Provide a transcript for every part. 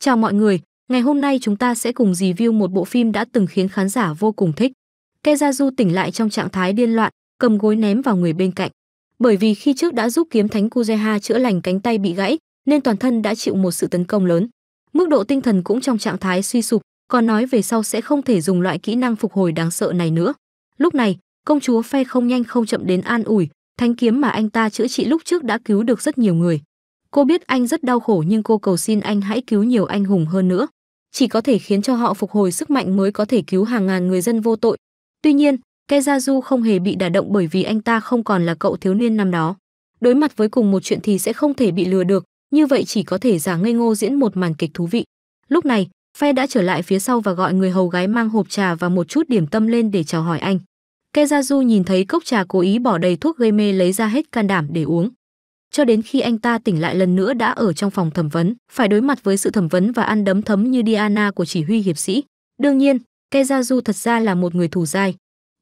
Chào mọi người, ngày hôm nay chúng ta sẽ cùng review một bộ phim đã từng khiến khán giả vô cùng thích. Kezazu tỉnh lại trong trạng thái điên loạn, cầm gối ném vào người bên cạnh. Bởi vì khi trước đã giúp kiếm thánh Kuzeha chữa lành cánh tay bị gãy, nên toàn thân đã chịu một sự tấn công lớn. Mức độ tinh thần cũng trong trạng thái suy sụp, còn nói về sau sẽ không thể dùng loại kỹ năng phục hồi đáng sợ này nữa. Lúc này, công chúa Phe không nhanh không chậm đến an ủi, thánh kiếm mà anh ta chữa trị lúc trước đã cứu được rất nhiều người. Cô biết anh rất đau khổ nhưng cô cầu xin anh hãy cứu nhiều anh hùng hơn nữa. Chỉ có thể khiến cho họ phục hồi sức mạnh mới có thể cứu hàng ngàn người dân vô tội. Tuy nhiên, Kezazu không hề bị đả động bởi vì anh ta không còn là cậu thiếu niên năm đó. Đối mặt với cùng một chuyện thì sẽ không thể bị lừa được, như vậy chỉ có thể giả ngây ngô diễn một màn kịch thú vị. Lúc này, Phe đã trở lại phía sau và gọi người hầu gái mang hộp trà và một chút điểm tâm lên để chào hỏi anh. Kezazu nhìn thấy cốc trà cố ý bỏ đầy thuốc gây mê lấy ra hết can đảm để uống cho đến khi anh ta tỉnh lại lần nữa đã ở trong phòng thẩm vấn phải đối mặt với sự thẩm vấn và ăn đấm thấm như diana của chỉ huy hiệp sĩ đương nhiên kezazu thật ra là một người thủ dai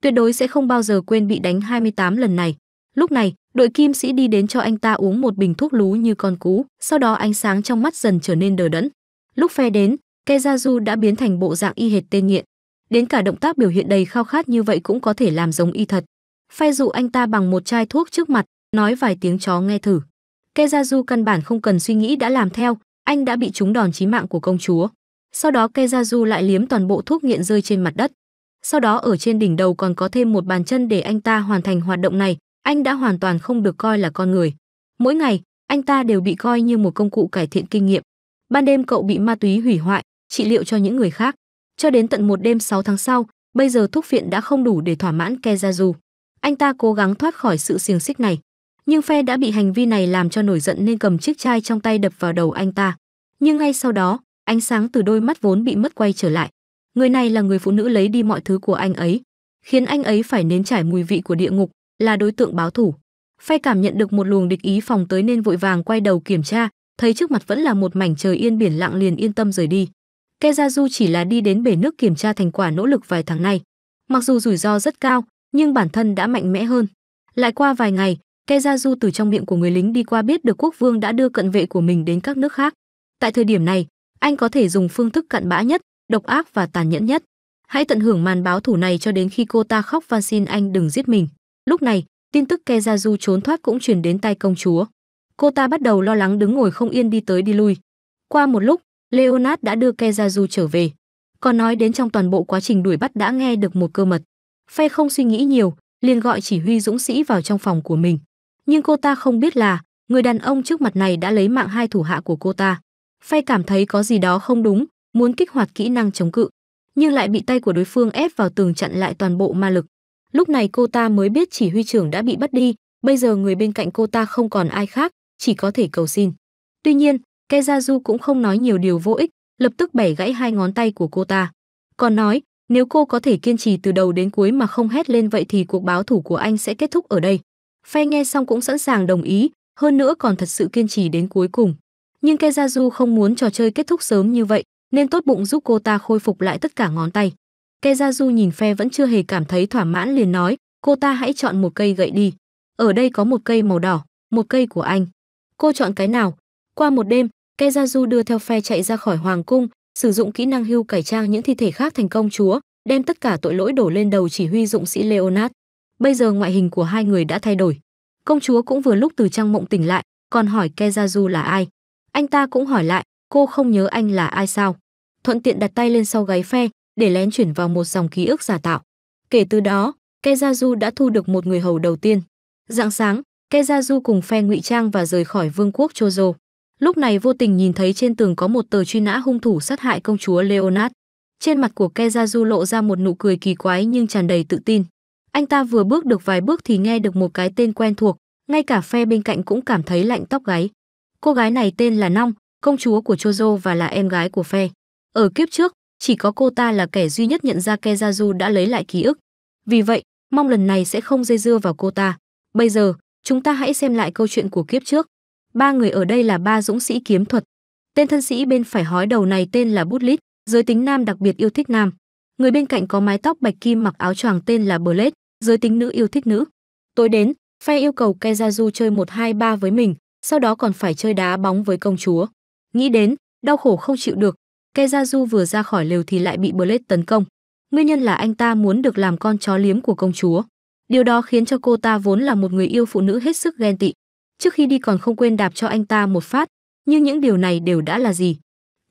tuyệt đối sẽ không bao giờ quên bị đánh 28 lần này lúc này đội kim sĩ đi đến cho anh ta uống một bình thuốc lú như con cú sau đó ánh sáng trong mắt dần trở nên đờ đẫn lúc phe đến kezazu đã biến thành bộ dạng y hệt tên nghiện đến cả động tác biểu hiện đầy khao khát như vậy cũng có thể làm giống y thật phe dụ anh ta bằng một chai thuốc trước mặt nói vài tiếng chó nghe thử. Kezazu căn bản không cần suy nghĩ đã làm theo, anh đã bị trúng đòn chí mạng của công chúa. Sau đó Kezazu lại liếm toàn bộ thuốc nghiện rơi trên mặt đất. Sau đó ở trên đỉnh đầu còn có thêm một bàn chân để anh ta hoàn thành hoạt động này, anh đã hoàn toàn không được coi là con người. Mỗi ngày, anh ta đều bị coi như một công cụ cải thiện kinh nghiệm. Ban đêm cậu bị ma túy hủy hoại, trị liệu cho những người khác. Cho đến tận một đêm 6 tháng sau, bây giờ thuốc phiện đã không đủ để thỏa mãn Kezazu. Anh ta cố gắng thoát khỏi sự xiềng xích này nhưng phe đã bị hành vi này làm cho nổi giận nên cầm chiếc chai trong tay đập vào đầu anh ta. Nhưng ngay sau đó, ánh sáng từ đôi mắt vốn bị mất quay trở lại. Người này là người phụ nữ lấy đi mọi thứ của anh ấy, khiến anh ấy phải nếm trải mùi vị của địa ngục, là đối tượng báo thủ. Phe cảm nhận được một luồng địch ý phòng tới nên vội vàng quay đầu kiểm tra, thấy trước mặt vẫn là một mảnh trời yên biển lặng liền yên tâm rời đi. Kezazu chỉ là đi đến bể nước kiểm tra thành quả nỗ lực vài tháng nay. Mặc dù rủi ro rất cao, nhưng bản thân đã mạnh mẽ hơn. Lại qua vài ngày, Ke Du từ trong miệng của người lính đi qua biết được quốc vương đã đưa cận vệ của mình đến các nước khác. Tại thời điểm này, anh có thể dùng phương thức cặn bã nhất, độc ác và tàn nhẫn nhất. Hãy tận hưởng màn báo thủ này cho đến khi cô ta khóc van xin anh đừng giết mình. Lúc này, tin tức Ke Du trốn thoát cũng truyền đến tay công chúa. Cô ta bắt đầu lo lắng đứng ngồi không yên đi tới đi lui. Qua một lúc, Leonard đã đưa Ke Du trở về. Còn nói đến trong toàn bộ quá trình đuổi bắt đã nghe được một cơ mật. Phe không suy nghĩ nhiều, liền gọi chỉ huy dũng sĩ vào trong phòng của mình nhưng cô ta không biết là người đàn ông trước mặt này đã lấy mạng hai thủ hạ của cô ta. Phay cảm thấy có gì đó không đúng, muốn kích hoạt kỹ năng chống cự, nhưng lại bị tay của đối phương ép vào tường chặn lại toàn bộ ma lực. Lúc này cô ta mới biết chỉ huy trưởng đã bị bắt đi, bây giờ người bên cạnh cô ta không còn ai khác, chỉ có thể cầu xin. Tuy nhiên, Kezazu cũng không nói nhiều điều vô ích, lập tức bẻ gãy hai ngón tay của cô ta. Còn nói, nếu cô có thể kiên trì từ đầu đến cuối mà không hét lên vậy thì cuộc báo thủ của anh sẽ kết thúc ở đây. Phe nghe xong cũng sẵn sàng đồng ý, hơn nữa còn thật sự kiên trì đến cuối cùng. Nhưng Kezazu không muốn trò chơi kết thúc sớm như vậy, nên tốt bụng giúp cô ta khôi phục lại tất cả ngón tay. Kezazu nhìn phe vẫn chưa hề cảm thấy thỏa mãn liền nói, cô ta hãy chọn một cây gậy đi. Ở đây có một cây màu đỏ, một cây của anh. Cô chọn cái nào? Qua một đêm, Kezazu đưa theo phe chạy ra khỏi hoàng cung, sử dụng kỹ năng hưu cải trang những thi thể khác thành công chúa, đem tất cả tội lỗi đổ lên đầu chỉ huy dụng sĩ Leonard bây giờ ngoại hình của hai người đã thay đổi công chúa cũng vừa lúc từ trang mộng tỉnh lại còn hỏi kezazu là ai anh ta cũng hỏi lại cô không nhớ anh là ai sao thuận tiện đặt tay lên sau gáy phe để lén chuyển vào một dòng ký ức giả tạo kể từ đó kezazu đã thu được một người hầu đầu tiên rạng sáng kezazu cùng phe ngụy trang và rời khỏi vương quốc chozo lúc này vô tình nhìn thấy trên tường có một tờ truy nã hung thủ sát hại công chúa leonard trên mặt của kezazu lộ ra một nụ cười kỳ quái nhưng tràn đầy tự tin anh ta vừa bước được vài bước thì nghe được một cái tên quen thuộc, ngay cả phe bên cạnh cũng cảm thấy lạnh tóc gáy. Cô gái này tên là Nong, công chúa của Chozo và là em gái của phe. Ở kiếp trước, chỉ có cô ta là kẻ duy nhất nhận ra Kezazu đã lấy lại ký ức. Vì vậy, mong lần này sẽ không dây dưa vào cô ta. Bây giờ, chúng ta hãy xem lại câu chuyện của kiếp trước. Ba người ở đây là ba dũng sĩ kiếm thuật. Tên thân sĩ bên phải hói đầu này tên là Bút giới tính nam đặc biệt yêu thích nam. Người bên cạnh có mái tóc bạch kim mặc áo choàng tên là Blade, giới tính nữ yêu thích nữ. Tối đến, phe yêu cầu Kezazu chơi 1-2-3 với mình, sau đó còn phải chơi đá bóng với công chúa. Nghĩ đến, đau khổ không chịu được, Kezazu vừa ra khỏi lều thì lại bị Blade tấn công. Nguyên nhân là anh ta muốn được làm con chó liếm của công chúa. Điều đó khiến cho cô ta vốn là một người yêu phụ nữ hết sức ghen tị. Trước khi đi còn không quên đạp cho anh ta một phát, nhưng những điều này đều đã là gì?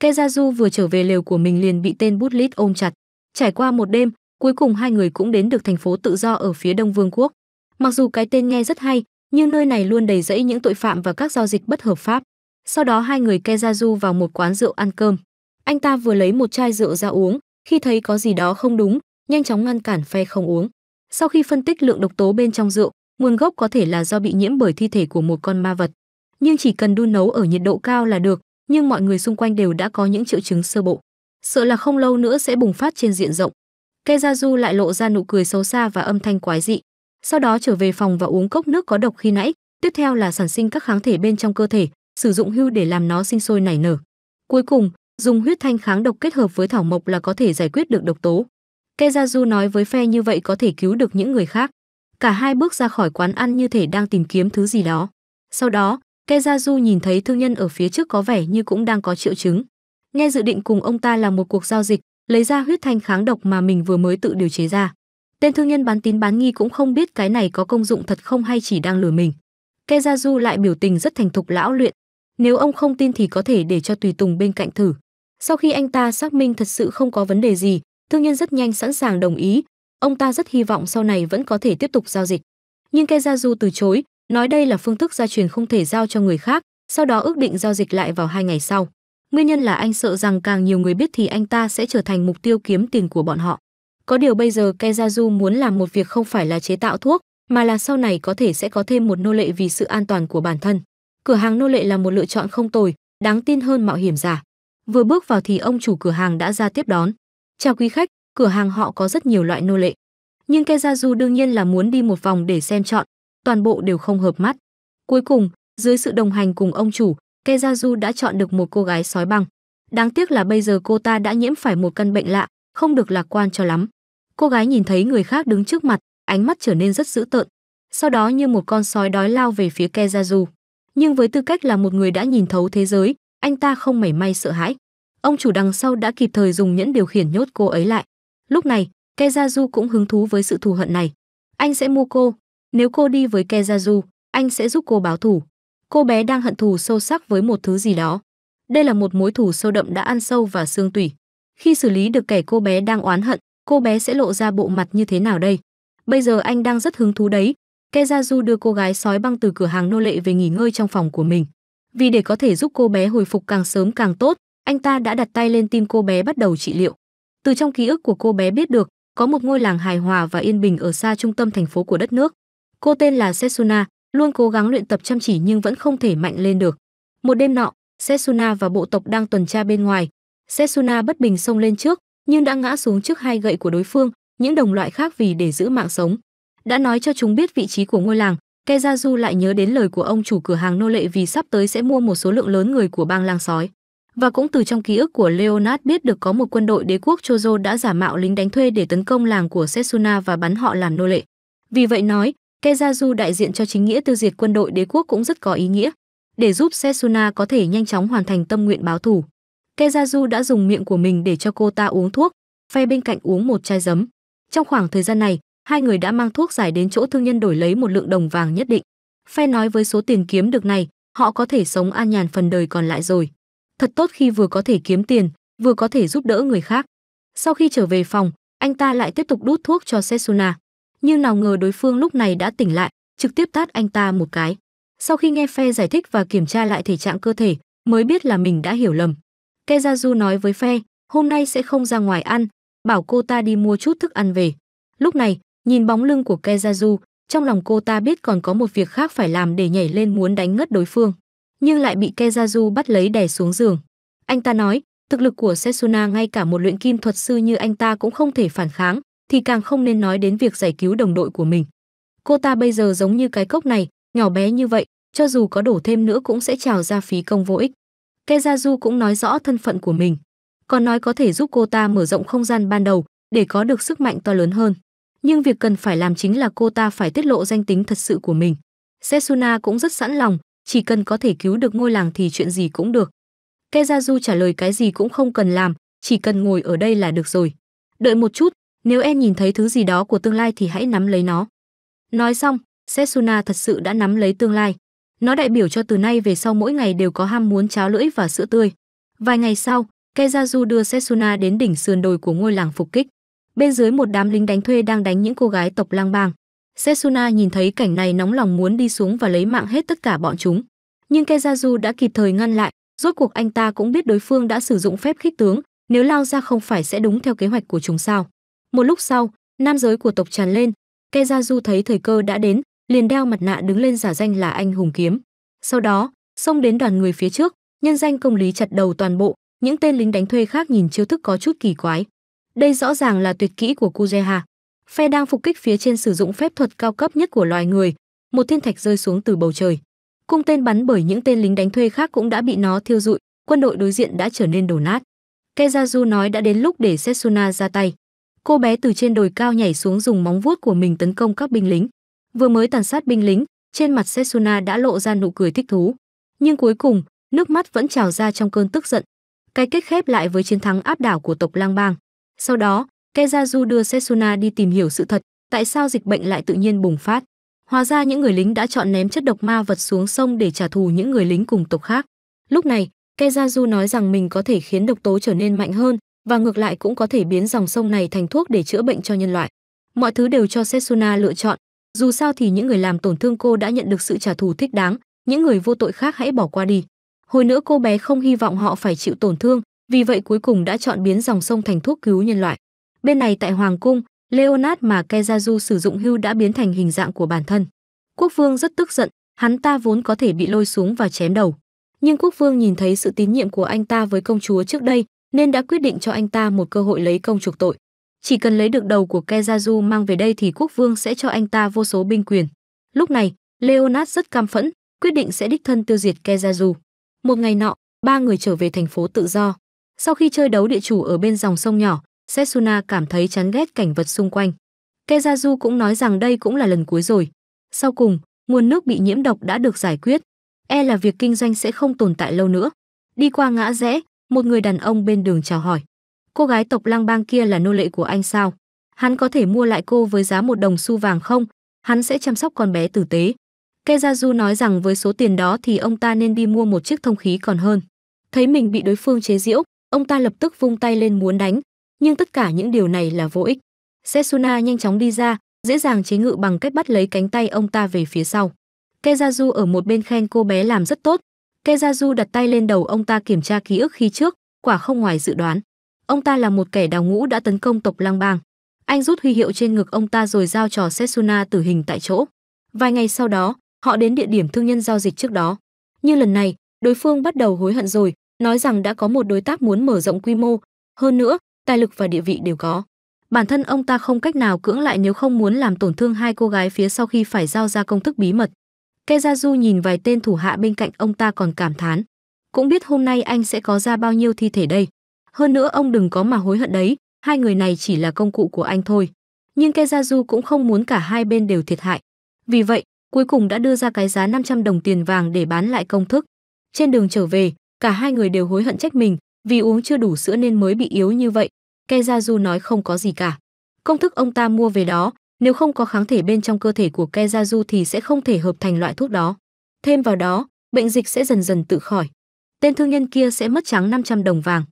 Kezazu vừa trở về lều của mình liền bị tên bút lít ôm chặt. Trải qua một đêm, Cuối cùng hai người cũng đến được thành phố tự do ở phía Đông Vương quốc. Mặc dù cái tên nghe rất hay, nhưng nơi này luôn đầy rẫy những tội phạm và các giao dịch bất hợp pháp. Sau đó hai người ke ra du vào một quán rượu ăn cơm. Anh ta vừa lấy một chai rượu ra uống, khi thấy có gì đó không đúng, nhanh chóng ngăn cản phe không uống. Sau khi phân tích lượng độc tố bên trong rượu, nguồn gốc có thể là do bị nhiễm bởi thi thể của một con ma vật. Nhưng chỉ cần đun nấu ở nhiệt độ cao là được, nhưng mọi người xung quanh đều đã có những triệu chứng sơ bộ. Sợ là không lâu nữa sẽ bùng phát trên diện rộng. Kezazu lại lộ ra nụ cười xấu xa và âm thanh quái dị. Sau đó trở về phòng và uống cốc nước có độc khi nãy, tiếp theo là sản sinh các kháng thể bên trong cơ thể, sử dụng hưu để làm nó sinh sôi nảy nở. Cuối cùng, dùng huyết thanh kháng độc kết hợp với thảo mộc là có thể giải quyết được độc tố. Kezazu nói với phe như vậy có thể cứu được những người khác. Cả hai bước ra khỏi quán ăn như thể đang tìm kiếm thứ gì đó. Sau đó, Kezazu nhìn thấy thương nhân ở phía trước có vẻ như cũng đang có triệu chứng. Nghe dự định cùng ông ta là một cuộc giao dịch, lấy ra huyết thanh kháng độc mà mình vừa mới tự điều chế ra. Tên thương nhân bán tín bán nghi cũng không biết cái này có công dụng thật không hay chỉ đang lừa mình. Kezazu lại biểu tình rất thành thục lão luyện, nếu ông không tin thì có thể để cho tùy tùng bên cạnh thử. Sau khi anh ta xác minh thật sự không có vấn đề gì, thương nhân rất nhanh sẵn sàng đồng ý, ông ta rất hy vọng sau này vẫn có thể tiếp tục giao dịch. Nhưng Kezazu từ chối, nói đây là phương thức gia truyền không thể giao cho người khác, sau đó ước định giao dịch lại vào hai ngày sau. Nguyên nhân là anh sợ rằng càng nhiều người biết thì anh ta sẽ trở thành mục tiêu kiếm tiền của bọn họ. Có điều bây giờ Kezazu muốn làm một việc không phải là chế tạo thuốc, mà là sau này có thể sẽ có thêm một nô lệ vì sự an toàn của bản thân. Cửa hàng nô lệ là một lựa chọn không tồi, đáng tin hơn mạo hiểm giả. Vừa bước vào thì ông chủ cửa hàng đã ra tiếp đón. Chào quý khách, cửa hàng họ có rất nhiều loại nô lệ. Nhưng Kezazu đương nhiên là muốn đi một vòng để xem chọn, toàn bộ đều không hợp mắt. Cuối cùng, dưới sự đồng hành cùng ông chủ, Kezazu đã chọn được một cô gái sói băng. Đáng tiếc là bây giờ cô ta đã nhiễm phải một căn bệnh lạ, không được lạc quan cho lắm. Cô gái nhìn thấy người khác đứng trước mặt, ánh mắt trở nên rất dữ tợn. Sau đó như một con sói đói lao về phía Kezazu. Nhưng với tư cách là một người đã nhìn thấu thế giới, anh ta không mảy may sợ hãi. Ông chủ đằng sau đã kịp thời dùng nhẫn điều khiển nhốt cô ấy lại. Lúc này, Kezazu cũng hứng thú với sự thù hận này. Anh sẽ mua cô. Nếu cô đi với Kezazu, anh sẽ giúp cô báo thù cô bé đang hận thù sâu sắc với một thứ gì đó. Đây là một mối thù sâu đậm đã ăn sâu vào xương tủy. Khi xử lý được kẻ cô bé đang oán hận, cô bé sẽ lộ ra bộ mặt như thế nào đây? Bây giờ anh đang rất hứng thú đấy. Kezazu đưa cô gái sói băng từ cửa hàng nô lệ về nghỉ ngơi trong phòng của mình. Vì để có thể giúp cô bé hồi phục càng sớm càng tốt, anh ta đã đặt tay lên tim cô bé bắt đầu trị liệu. Từ trong ký ức của cô bé biết được, có một ngôi làng hài hòa và yên bình ở xa trung tâm thành phố của đất nước. Cô tên là Setsuna, luôn cố gắng luyện tập chăm chỉ nhưng vẫn không thể mạnh lên được. Một đêm nọ, Setsuna và bộ tộc đang tuần tra bên ngoài. Setsuna bất bình xông lên trước, nhưng đã ngã xuống trước hai gậy của đối phương, những đồng loại khác vì để giữ mạng sống. Đã nói cho chúng biết vị trí của ngôi làng, Kezazu lại nhớ đến lời của ông chủ cửa hàng nô lệ vì sắp tới sẽ mua một số lượng lớn người của bang làng sói. Và cũng từ trong ký ức của Leonard biết được có một quân đội đế quốc Chozo đã giả mạo lính đánh thuê để tấn công làng của Setsuna và bắn họ làm nô lệ. Vì vậy nói, Keizaju đại diện cho chính nghĩa tiêu diệt quân đội đế quốc cũng rất có ý nghĩa, để giúp Setsuna có thể nhanh chóng hoàn thành tâm nguyện báo thù. Keizaju đã dùng miệng của mình để cho cô ta uống thuốc, phe bên cạnh uống một chai giấm. Trong khoảng thời gian này, hai người đã mang thuốc giải đến chỗ thương nhân đổi lấy một lượng đồng vàng nhất định. Phe nói với số tiền kiếm được này, họ có thể sống an nhàn phần đời còn lại rồi. Thật tốt khi vừa có thể kiếm tiền, vừa có thể giúp đỡ người khác. Sau khi trở về phòng, anh ta lại tiếp tục đút thuốc cho Setsuna nhưng nào ngờ đối phương lúc này đã tỉnh lại, trực tiếp tát anh ta một cái. Sau khi nghe phe giải thích và kiểm tra lại thể trạng cơ thể, mới biết là mình đã hiểu lầm. Kezazu nói với phe, hôm nay sẽ không ra ngoài ăn, bảo cô ta đi mua chút thức ăn về. Lúc này, nhìn bóng lưng của Kezazu, trong lòng cô ta biết còn có một việc khác phải làm để nhảy lên muốn đánh ngất đối phương, nhưng lại bị Kezazu bắt lấy đè xuống giường. Anh ta nói, thực lực của Setsuna ngay cả một luyện kim thuật sư như anh ta cũng không thể phản kháng, thì càng không nên nói đến việc giải cứu đồng đội của mình. Cô ta bây giờ giống như cái cốc này, nhỏ bé như vậy, cho dù có đổ thêm nữa cũng sẽ trào ra phí công vô ích. Kezazu cũng nói rõ thân phận của mình, còn nói có thể giúp cô ta mở rộng không gian ban đầu để có được sức mạnh to lớn hơn. Nhưng việc cần phải làm chính là cô ta phải tiết lộ danh tính thật sự của mình. Setsuna cũng rất sẵn lòng, chỉ cần có thể cứu được ngôi làng thì chuyện gì cũng được. Kezazu trả lời cái gì cũng không cần làm, chỉ cần ngồi ở đây là được rồi. Đợi một chút, nếu em nhìn thấy thứ gì đó của tương lai thì hãy nắm lấy nó. Nói xong, Setsuna thật sự đã nắm lấy tương lai. Nó đại biểu cho từ nay về sau mỗi ngày đều có ham muốn cháo lưỡi và sữa tươi. Vài ngày sau, Keizaju đưa Setsuna đến đỉnh sườn đồi của ngôi làng phục kích. Bên dưới một đám lính đánh thuê đang đánh những cô gái tộc lang bang. Setsuna nhìn thấy cảnh này nóng lòng muốn đi xuống và lấy mạng hết tất cả bọn chúng. Nhưng Keizaju đã kịp thời ngăn lại, rốt cuộc anh ta cũng biết đối phương đã sử dụng phép khích tướng, nếu lao ra không phải sẽ đúng theo kế hoạch của chúng sao. Một lúc sau, nam giới của tộc tràn lên, Ke Gia Du thấy thời cơ đã đến, liền đeo mặt nạ đứng lên giả danh là anh hùng kiếm. Sau đó, xông đến đoàn người phía trước, nhân danh công lý chặt đầu toàn bộ, những tên lính đánh thuê khác nhìn chiêu thức có chút kỳ quái. Đây rõ ràng là tuyệt kỹ của Kuzeha. Phe đang phục kích phía trên sử dụng phép thuật cao cấp nhất của loài người, một thiên thạch rơi xuống từ bầu trời. Cung tên bắn bởi những tên lính đánh thuê khác cũng đã bị nó thiêu rụi, quân đội đối diện đã trở nên đổ nát. Kezazu nói đã đến lúc để Setsuna ra tay cô bé từ trên đồi cao nhảy xuống dùng móng vuốt của mình tấn công các binh lính. Vừa mới tàn sát binh lính, trên mặt Setsuna đã lộ ra nụ cười thích thú. Nhưng cuối cùng, nước mắt vẫn trào ra trong cơn tức giận. Cái kết khép lại với chiến thắng áp đảo của tộc lang bang. Sau đó, Kezazu đưa Setsuna đi tìm hiểu sự thật, tại sao dịch bệnh lại tự nhiên bùng phát. Hóa ra những người lính đã chọn ném chất độc ma vật xuống sông để trả thù những người lính cùng tộc khác. Lúc này, Kezazu nói rằng mình có thể khiến độc tố trở nên mạnh hơn, và ngược lại cũng có thể biến dòng sông này thành thuốc để chữa bệnh cho nhân loại. Mọi thứ đều cho Setsuna lựa chọn, dù sao thì những người làm tổn thương cô đã nhận được sự trả thù thích đáng, những người vô tội khác hãy bỏ qua đi. Hồi nữa cô bé không hy vọng họ phải chịu tổn thương, vì vậy cuối cùng đã chọn biến dòng sông thành thuốc cứu nhân loại. Bên này tại Hoàng cung, Leonard mà Keizaju sử dụng hưu đã biến thành hình dạng của bản thân. Quốc vương rất tức giận, hắn ta vốn có thể bị lôi xuống và chém đầu. Nhưng quốc vương nhìn thấy sự tín nhiệm của anh ta với công chúa trước đây, nên đã quyết định cho anh ta một cơ hội lấy công trục tội. Chỉ cần lấy được đầu của Kezazu mang về đây thì quốc vương sẽ cho anh ta vô số binh quyền. Lúc này, Leonard rất cam phẫn, quyết định sẽ đích thân tiêu diệt Kezazu. Một ngày nọ, ba người trở về thành phố tự do. Sau khi chơi đấu địa chủ ở bên dòng sông nhỏ, Setsuna cảm thấy chán ghét cảnh vật xung quanh. Kezazu cũng nói rằng đây cũng là lần cuối rồi. Sau cùng, nguồn nước bị nhiễm độc đã được giải quyết. E là việc kinh doanh sẽ không tồn tại lâu nữa. Đi qua ngã rẽ, một người đàn ông bên đường chào hỏi. Cô gái tộc lang bang kia là nô lệ của anh sao? Hắn có thể mua lại cô với giá một đồng xu vàng không? Hắn sẽ chăm sóc con bé tử tế. Kezazu nói rằng với số tiền đó thì ông ta nên đi mua một chiếc thông khí còn hơn. Thấy mình bị đối phương chế giễu, ông ta lập tức vung tay lên muốn đánh, nhưng tất cả những điều này là vô ích. Setsuna nhanh chóng đi ra, dễ dàng chế ngự bằng cách bắt lấy cánh tay ông ta về phía sau. Kezazu ở một bên khen cô bé làm rất tốt, Kezazu đặt tay lên đầu ông ta kiểm tra ký ức khi trước, quả không ngoài dự đoán. Ông ta là một kẻ đào ngũ đã tấn công tộc lang bang. Anh rút huy hiệu trên ngực ông ta rồi giao cho Setsuna tử hình tại chỗ. Vài ngày sau đó, họ đến địa điểm thương nhân giao dịch trước đó. Như lần này, đối phương bắt đầu hối hận rồi, nói rằng đã có một đối tác muốn mở rộng quy mô, hơn nữa, tài lực và địa vị đều có. Bản thân ông ta không cách nào cưỡng lại nếu không muốn làm tổn thương hai cô gái phía sau khi phải giao ra công thức bí mật. Ke Gia nhìn vài tên thủ hạ bên cạnh ông ta còn cảm thán. Cũng biết hôm nay anh sẽ có ra bao nhiêu thi thể đây. Hơn nữa ông đừng có mà hối hận đấy, hai người này chỉ là công cụ của anh thôi. Nhưng Ke Gia cũng không muốn cả hai bên đều thiệt hại. Vì vậy, cuối cùng đã đưa ra cái giá 500 đồng tiền vàng để bán lại công thức. Trên đường trở về, cả hai người đều hối hận trách mình, vì uống chưa đủ sữa nên mới bị yếu như vậy. Ke Gia nói không có gì cả. Công thức ông ta mua về đó, nếu không có kháng thể bên trong cơ thể của Kezazu thì sẽ không thể hợp thành loại thuốc đó. Thêm vào đó, bệnh dịch sẽ dần dần tự khỏi. Tên thương nhân kia sẽ mất trắng 500 đồng vàng.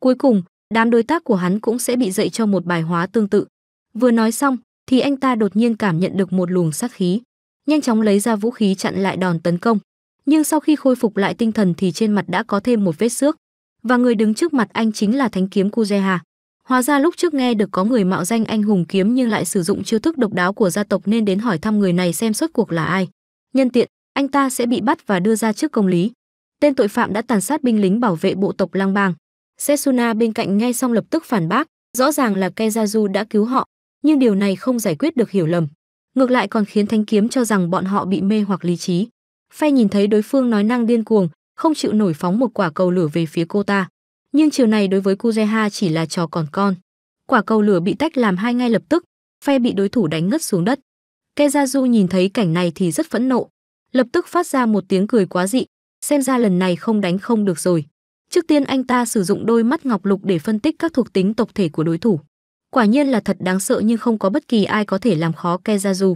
Cuối cùng, đám đối tác của hắn cũng sẽ bị dạy cho một bài hóa tương tự. Vừa nói xong, thì anh ta đột nhiên cảm nhận được một luồng sát khí, nhanh chóng lấy ra vũ khí chặn lại đòn tấn công. Nhưng sau khi khôi phục lại tinh thần thì trên mặt đã có thêm một vết xước, và người đứng trước mặt anh chính là Thánh kiếm Kuzeha. Hóa ra lúc trước nghe được có người mạo danh anh hùng kiếm nhưng lại sử dụng chiêu thức độc đáo của gia tộc nên đến hỏi thăm người này xem suốt cuộc là ai. Nhân tiện, anh ta sẽ bị bắt và đưa ra trước công lý. Tên tội phạm đã tàn sát binh lính bảo vệ bộ tộc lang bang. Setsuna bên cạnh nghe xong lập tức phản bác, rõ ràng là Keizazu đã cứu họ, nhưng điều này không giải quyết được hiểu lầm. Ngược lại còn khiến Thanh Kiếm cho rằng bọn họ bị mê hoặc lý trí. Phay nhìn thấy đối phương nói năng điên cuồng, không chịu nổi phóng một quả cầu lửa về phía cô ta nhưng chiều này đối với Kuzeha chỉ là trò còn con. Quả cầu lửa bị tách làm hai ngay lập tức, phe bị đối thủ đánh ngất xuống đất. Kezazu nhìn thấy cảnh này thì rất phẫn nộ, lập tức phát ra một tiếng cười quá dị, xem ra lần này không đánh không được rồi. Trước tiên anh ta sử dụng đôi mắt ngọc lục để phân tích các thuộc tính tộc thể của đối thủ. Quả nhiên là thật đáng sợ nhưng không có bất kỳ ai có thể làm khó Kezazu.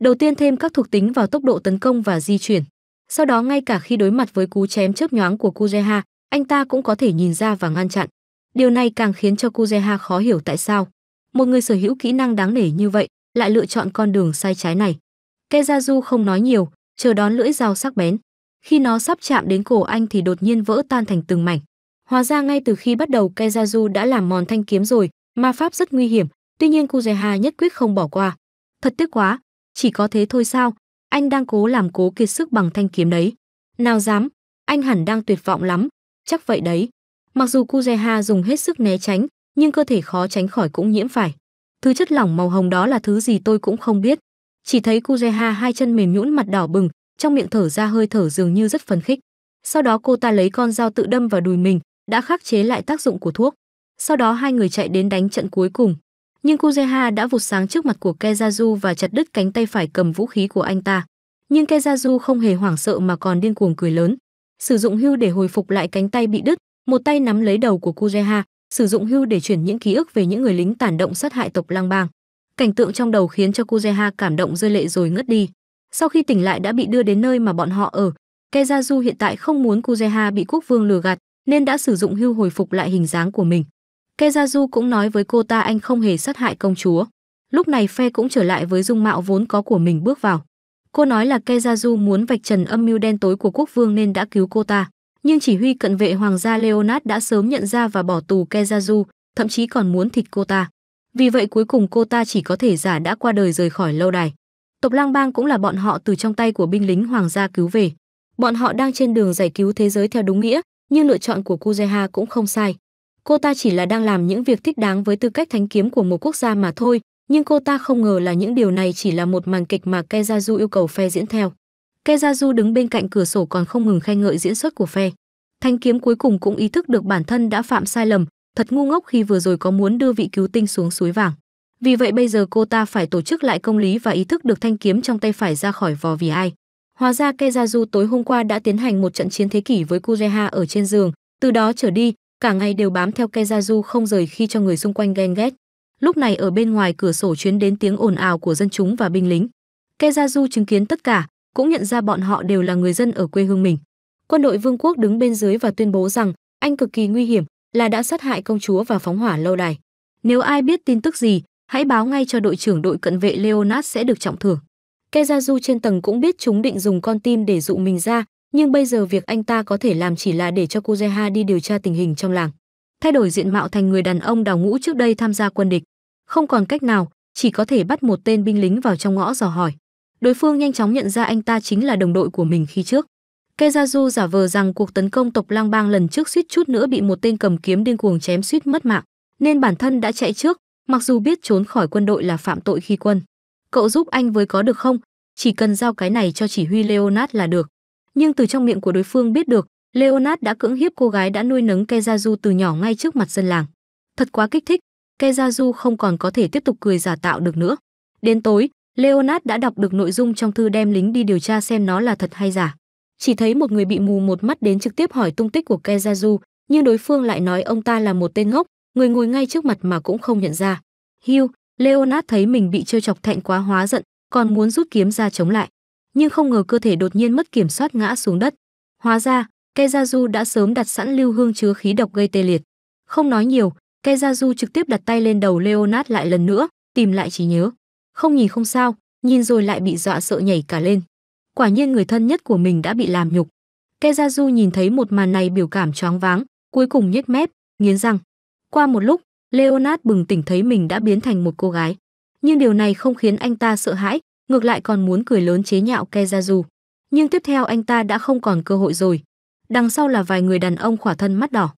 Đầu tiên thêm các thuộc tính vào tốc độ tấn công và di chuyển. Sau đó ngay cả khi đối mặt với cú chém chớp nhoáng của Kuzeha, anh ta cũng có thể nhìn ra và ngăn chặn. Điều này càng khiến cho Kuzeha khó hiểu tại sao một người sở hữu kỹ năng đáng nể như vậy lại lựa chọn con đường sai trái này. Kezazu không nói nhiều, chờ đón lưỡi dao sắc bén. Khi nó sắp chạm đến cổ anh thì đột nhiên vỡ tan thành từng mảnh. Hóa ra ngay từ khi bắt đầu Kezazu đã làm mòn thanh kiếm rồi, ma pháp rất nguy hiểm, tuy nhiên Kuzeha nhất quyết không bỏ qua. Thật tiếc quá, chỉ có thế thôi sao, anh đang cố làm cố kiệt sức bằng thanh kiếm đấy. Nào dám, anh hẳn đang tuyệt vọng lắm, chắc vậy đấy. Mặc dù Kuzeha dùng hết sức né tránh, nhưng cơ thể khó tránh khỏi cũng nhiễm phải. Thứ chất lỏng màu hồng đó là thứ gì tôi cũng không biết. Chỉ thấy Kuzeha hai chân mềm nhũn mặt đỏ bừng, trong miệng thở ra hơi thở dường như rất phấn khích. Sau đó cô ta lấy con dao tự đâm vào đùi mình, đã khắc chế lại tác dụng của thuốc. Sau đó hai người chạy đến đánh trận cuối cùng. Nhưng Kuzeha đã vụt sáng trước mặt của Kezazu và chặt đứt cánh tay phải cầm vũ khí của anh ta. Nhưng Kezazu không hề hoảng sợ mà còn điên cuồng cười lớn sử dụng hưu để hồi phục lại cánh tay bị đứt, một tay nắm lấy đầu của Kureha, sử dụng hưu để chuyển những ký ức về những người lính tàn động sát hại tộc lang bang. Cảnh tượng trong đầu khiến cho Kureha cảm động rơi lệ rồi ngất đi. Sau khi tỉnh lại đã bị đưa đến nơi mà bọn họ ở, Kezazu hiện tại không muốn Kureha bị quốc vương lừa gạt, nên đã sử dụng hưu hồi phục lại hình dáng của mình. Kezazu cũng nói với cô ta anh không hề sát hại công chúa. Lúc này phe cũng trở lại với dung mạo vốn có của mình bước vào. Cô nói là Kejazu muốn vạch trần âm mưu đen tối của quốc vương nên đã cứu cô ta. Nhưng chỉ huy cận vệ hoàng gia Leonard đã sớm nhận ra và bỏ tù Kejazu, thậm chí còn muốn thịt cô ta. Vì vậy cuối cùng cô ta chỉ có thể giả đã qua đời rời khỏi lâu đài. Tộc lang bang cũng là bọn họ từ trong tay của binh lính hoàng gia cứu về. Bọn họ đang trên đường giải cứu thế giới theo đúng nghĩa, nhưng lựa chọn của Kuzeha cũng không sai. Cô ta chỉ là đang làm những việc thích đáng với tư cách thánh kiếm của một quốc gia mà thôi, nhưng cô ta không ngờ là những điều này chỉ là một màn kịch mà Kezazu yêu cầu phe diễn theo. Kezazu đứng bên cạnh cửa sổ còn không ngừng khen ngợi diễn xuất của phe. Thanh kiếm cuối cùng cũng ý thức được bản thân đã phạm sai lầm, thật ngu ngốc khi vừa rồi có muốn đưa vị cứu tinh xuống suối vàng. Vì vậy bây giờ cô ta phải tổ chức lại công lý và ý thức được thanh kiếm trong tay phải ra khỏi vò vì ai. Hóa ra Kezazu tối hôm qua đã tiến hành một trận chiến thế kỷ với Kureha ở trên giường, từ đó trở đi, cả ngày đều bám theo Kezazu không rời khi cho người xung quanh ghen ghét. Lúc này ở bên ngoài cửa sổ chuyến đến tiếng ồn ào của dân chúng và binh lính. du chứng kiến tất cả, cũng nhận ra bọn họ đều là người dân ở quê hương mình. Quân đội vương quốc đứng bên dưới và tuyên bố rằng anh cực kỳ nguy hiểm, là đã sát hại công chúa và phóng hỏa lâu đài. Nếu ai biết tin tức gì, hãy báo ngay cho đội trưởng đội cận vệ Leonard sẽ được trọng thưởng. du trên tầng cũng biết chúng định dùng con tim để dụ mình ra, nhưng bây giờ việc anh ta có thể làm chỉ là để cho Kuzeha đi điều tra tình hình trong làng. Thay đổi diện mạo thành người đàn ông đào ngũ trước đây tham gia quân địch, không còn cách nào chỉ có thể bắt một tên binh lính vào trong ngõ dò hỏi đối phương nhanh chóng nhận ra anh ta chính là đồng đội của mình khi trước kezazu giả vờ rằng cuộc tấn công tộc lang bang lần trước suýt chút nữa bị một tên cầm kiếm điên cuồng chém suýt mất mạng nên bản thân đã chạy trước mặc dù biết trốn khỏi quân đội là phạm tội khi quân cậu giúp anh với có được không chỉ cần giao cái này cho chỉ huy leonard là được nhưng từ trong miệng của đối phương biết được leonard đã cưỡng hiếp cô gái đã nuôi nấng kezazu từ nhỏ ngay trước mặt dân làng thật quá kích thích Ke Jaju không còn có thể tiếp tục cười giả tạo được nữa. Đến tối, Leonard đã đọc được nội dung trong thư đem lính đi điều tra xem nó là thật hay giả. Chỉ thấy một người bị mù một mắt đến trực tiếp hỏi tung tích của Ke Jaju, nhưng đối phương lại nói ông ta là một tên ngốc, người ngồi ngay trước mặt mà cũng không nhận ra. Hiu, Leonard thấy mình bị trêu chọc thẹn quá hóa giận, còn muốn rút kiếm ra chống lại, nhưng không ngờ cơ thể đột nhiên mất kiểm soát ngã xuống đất. Hóa ra, Ke Jaju đã sớm đặt sẵn lưu hương chứa khí độc gây tê liệt. Không nói nhiều, Kezazu trực tiếp đặt tay lên đầu Leonard lại lần nữa, tìm lại trí nhớ. Không nhìn không sao, nhìn rồi lại bị dọa sợ nhảy cả lên. Quả nhiên người thân nhất của mình đã bị làm nhục. Kezazu nhìn thấy một màn này biểu cảm choáng váng, cuối cùng nhếch mép, nghiến răng. Qua một lúc, Leonard bừng tỉnh thấy mình đã biến thành một cô gái. Nhưng điều này không khiến anh ta sợ hãi, ngược lại còn muốn cười lớn chế nhạo Kezazu. Nhưng tiếp theo anh ta đã không còn cơ hội rồi. Đằng sau là vài người đàn ông khỏa thân mắt đỏ.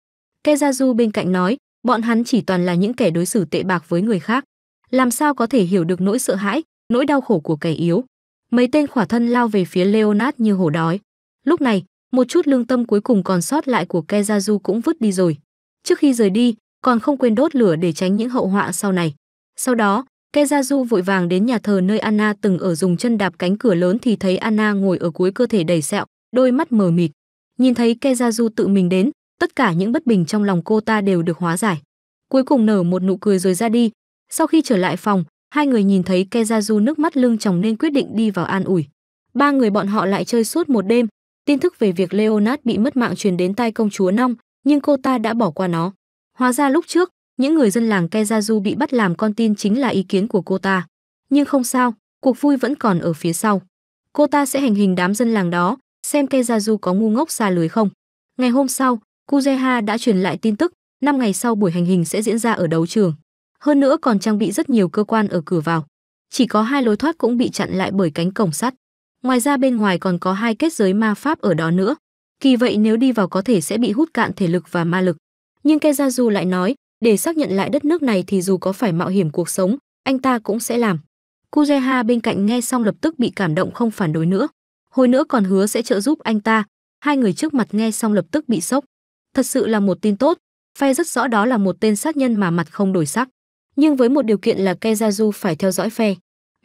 Kezazu bên cạnh nói, Bọn hắn chỉ toàn là những kẻ đối xử tệ bạc với người khác, làm sao có thể hiểu được nỗi sợ hãi, nỗi đau khổ của kẻ yếu. Mấy tên khỏa thân lao về phía Leonard như hổ đói. Lúc này, một chút lương tâm cuối cùng còn sót lại của Kezazu cũng vứt đi rồi. Trước khi rời đi, còn không quên đốt lửa để tránh những hậu họa sau này. Sau đó, Kezazu vội vàng đến nhà thờ nơi Anna từng ở dùng chân đạp cánh cửa lớn thì thấy Anna ngồi ở cuối cơ thể đầy sẹo, đôi mắt mờ mịt. Nhìn thấy Kezazu tự mình đến, tất cả những bất bình trong lòng cô ta đều được hóa giải cuối cùng nở một nụ cười rồi ra đi sau khi trở lại phòng hai người nhìn thấy kezazu nước mắt lưng chồng nên quyết định đi vào an ủi ba người bọn họ lại chơi suốt một đêm tin tức về việc leonard bị mất mạng truyền đến tai công chúa nong nhưng cô ta đã bỏ qua nó hóa ra lúc trước những người dân làng kezazu bị bắt làm con tin chính là ý kiến của cô ta nhưng không sao cuộc vui vẫn còn ở phía sau cô ta sẽ hành hình đám dân làng đó xem kezazu có ngu ngốc xa lưới không ngày hôm sau Kuzeha đã truyền lại tin tức, 5 ngày sau buổi hành hình sẽ diễn ra ở đấu trường. Hơn nữa còn trang bị rất nhiều cơ quan ở cửa vào. Chỉ có hai lối thoát cũng bị chặn lại bởi cánh cổng sắt. Ngoài ra bên ngoài còn có hai kết giới ma pháp ở đó nữa. Kỳ vậy nếu đi vào có thể sẽ bị hút cạn thể lực và ma lực. Nhưng Kezazu lại nói, để xác nhận lại đất nước này thì dù có phải mạo hiểm cuộc sống, anh ta cũng sẽ làm. Kuzeha bên cạnh nghe xong lập tức bị cảm động không phản đối nữa. Hồi nữa còn hứa sẽ trợ giúp anh ta. Hai người trước mặt nghe xong lập tức bị sốc. Thật sự là một tin tốt, phe rất rõ đó là một tên sát nhân mà mặt không đổi sắc. Nhưng với một điều kiện là Kezazu phải theo dõi phe.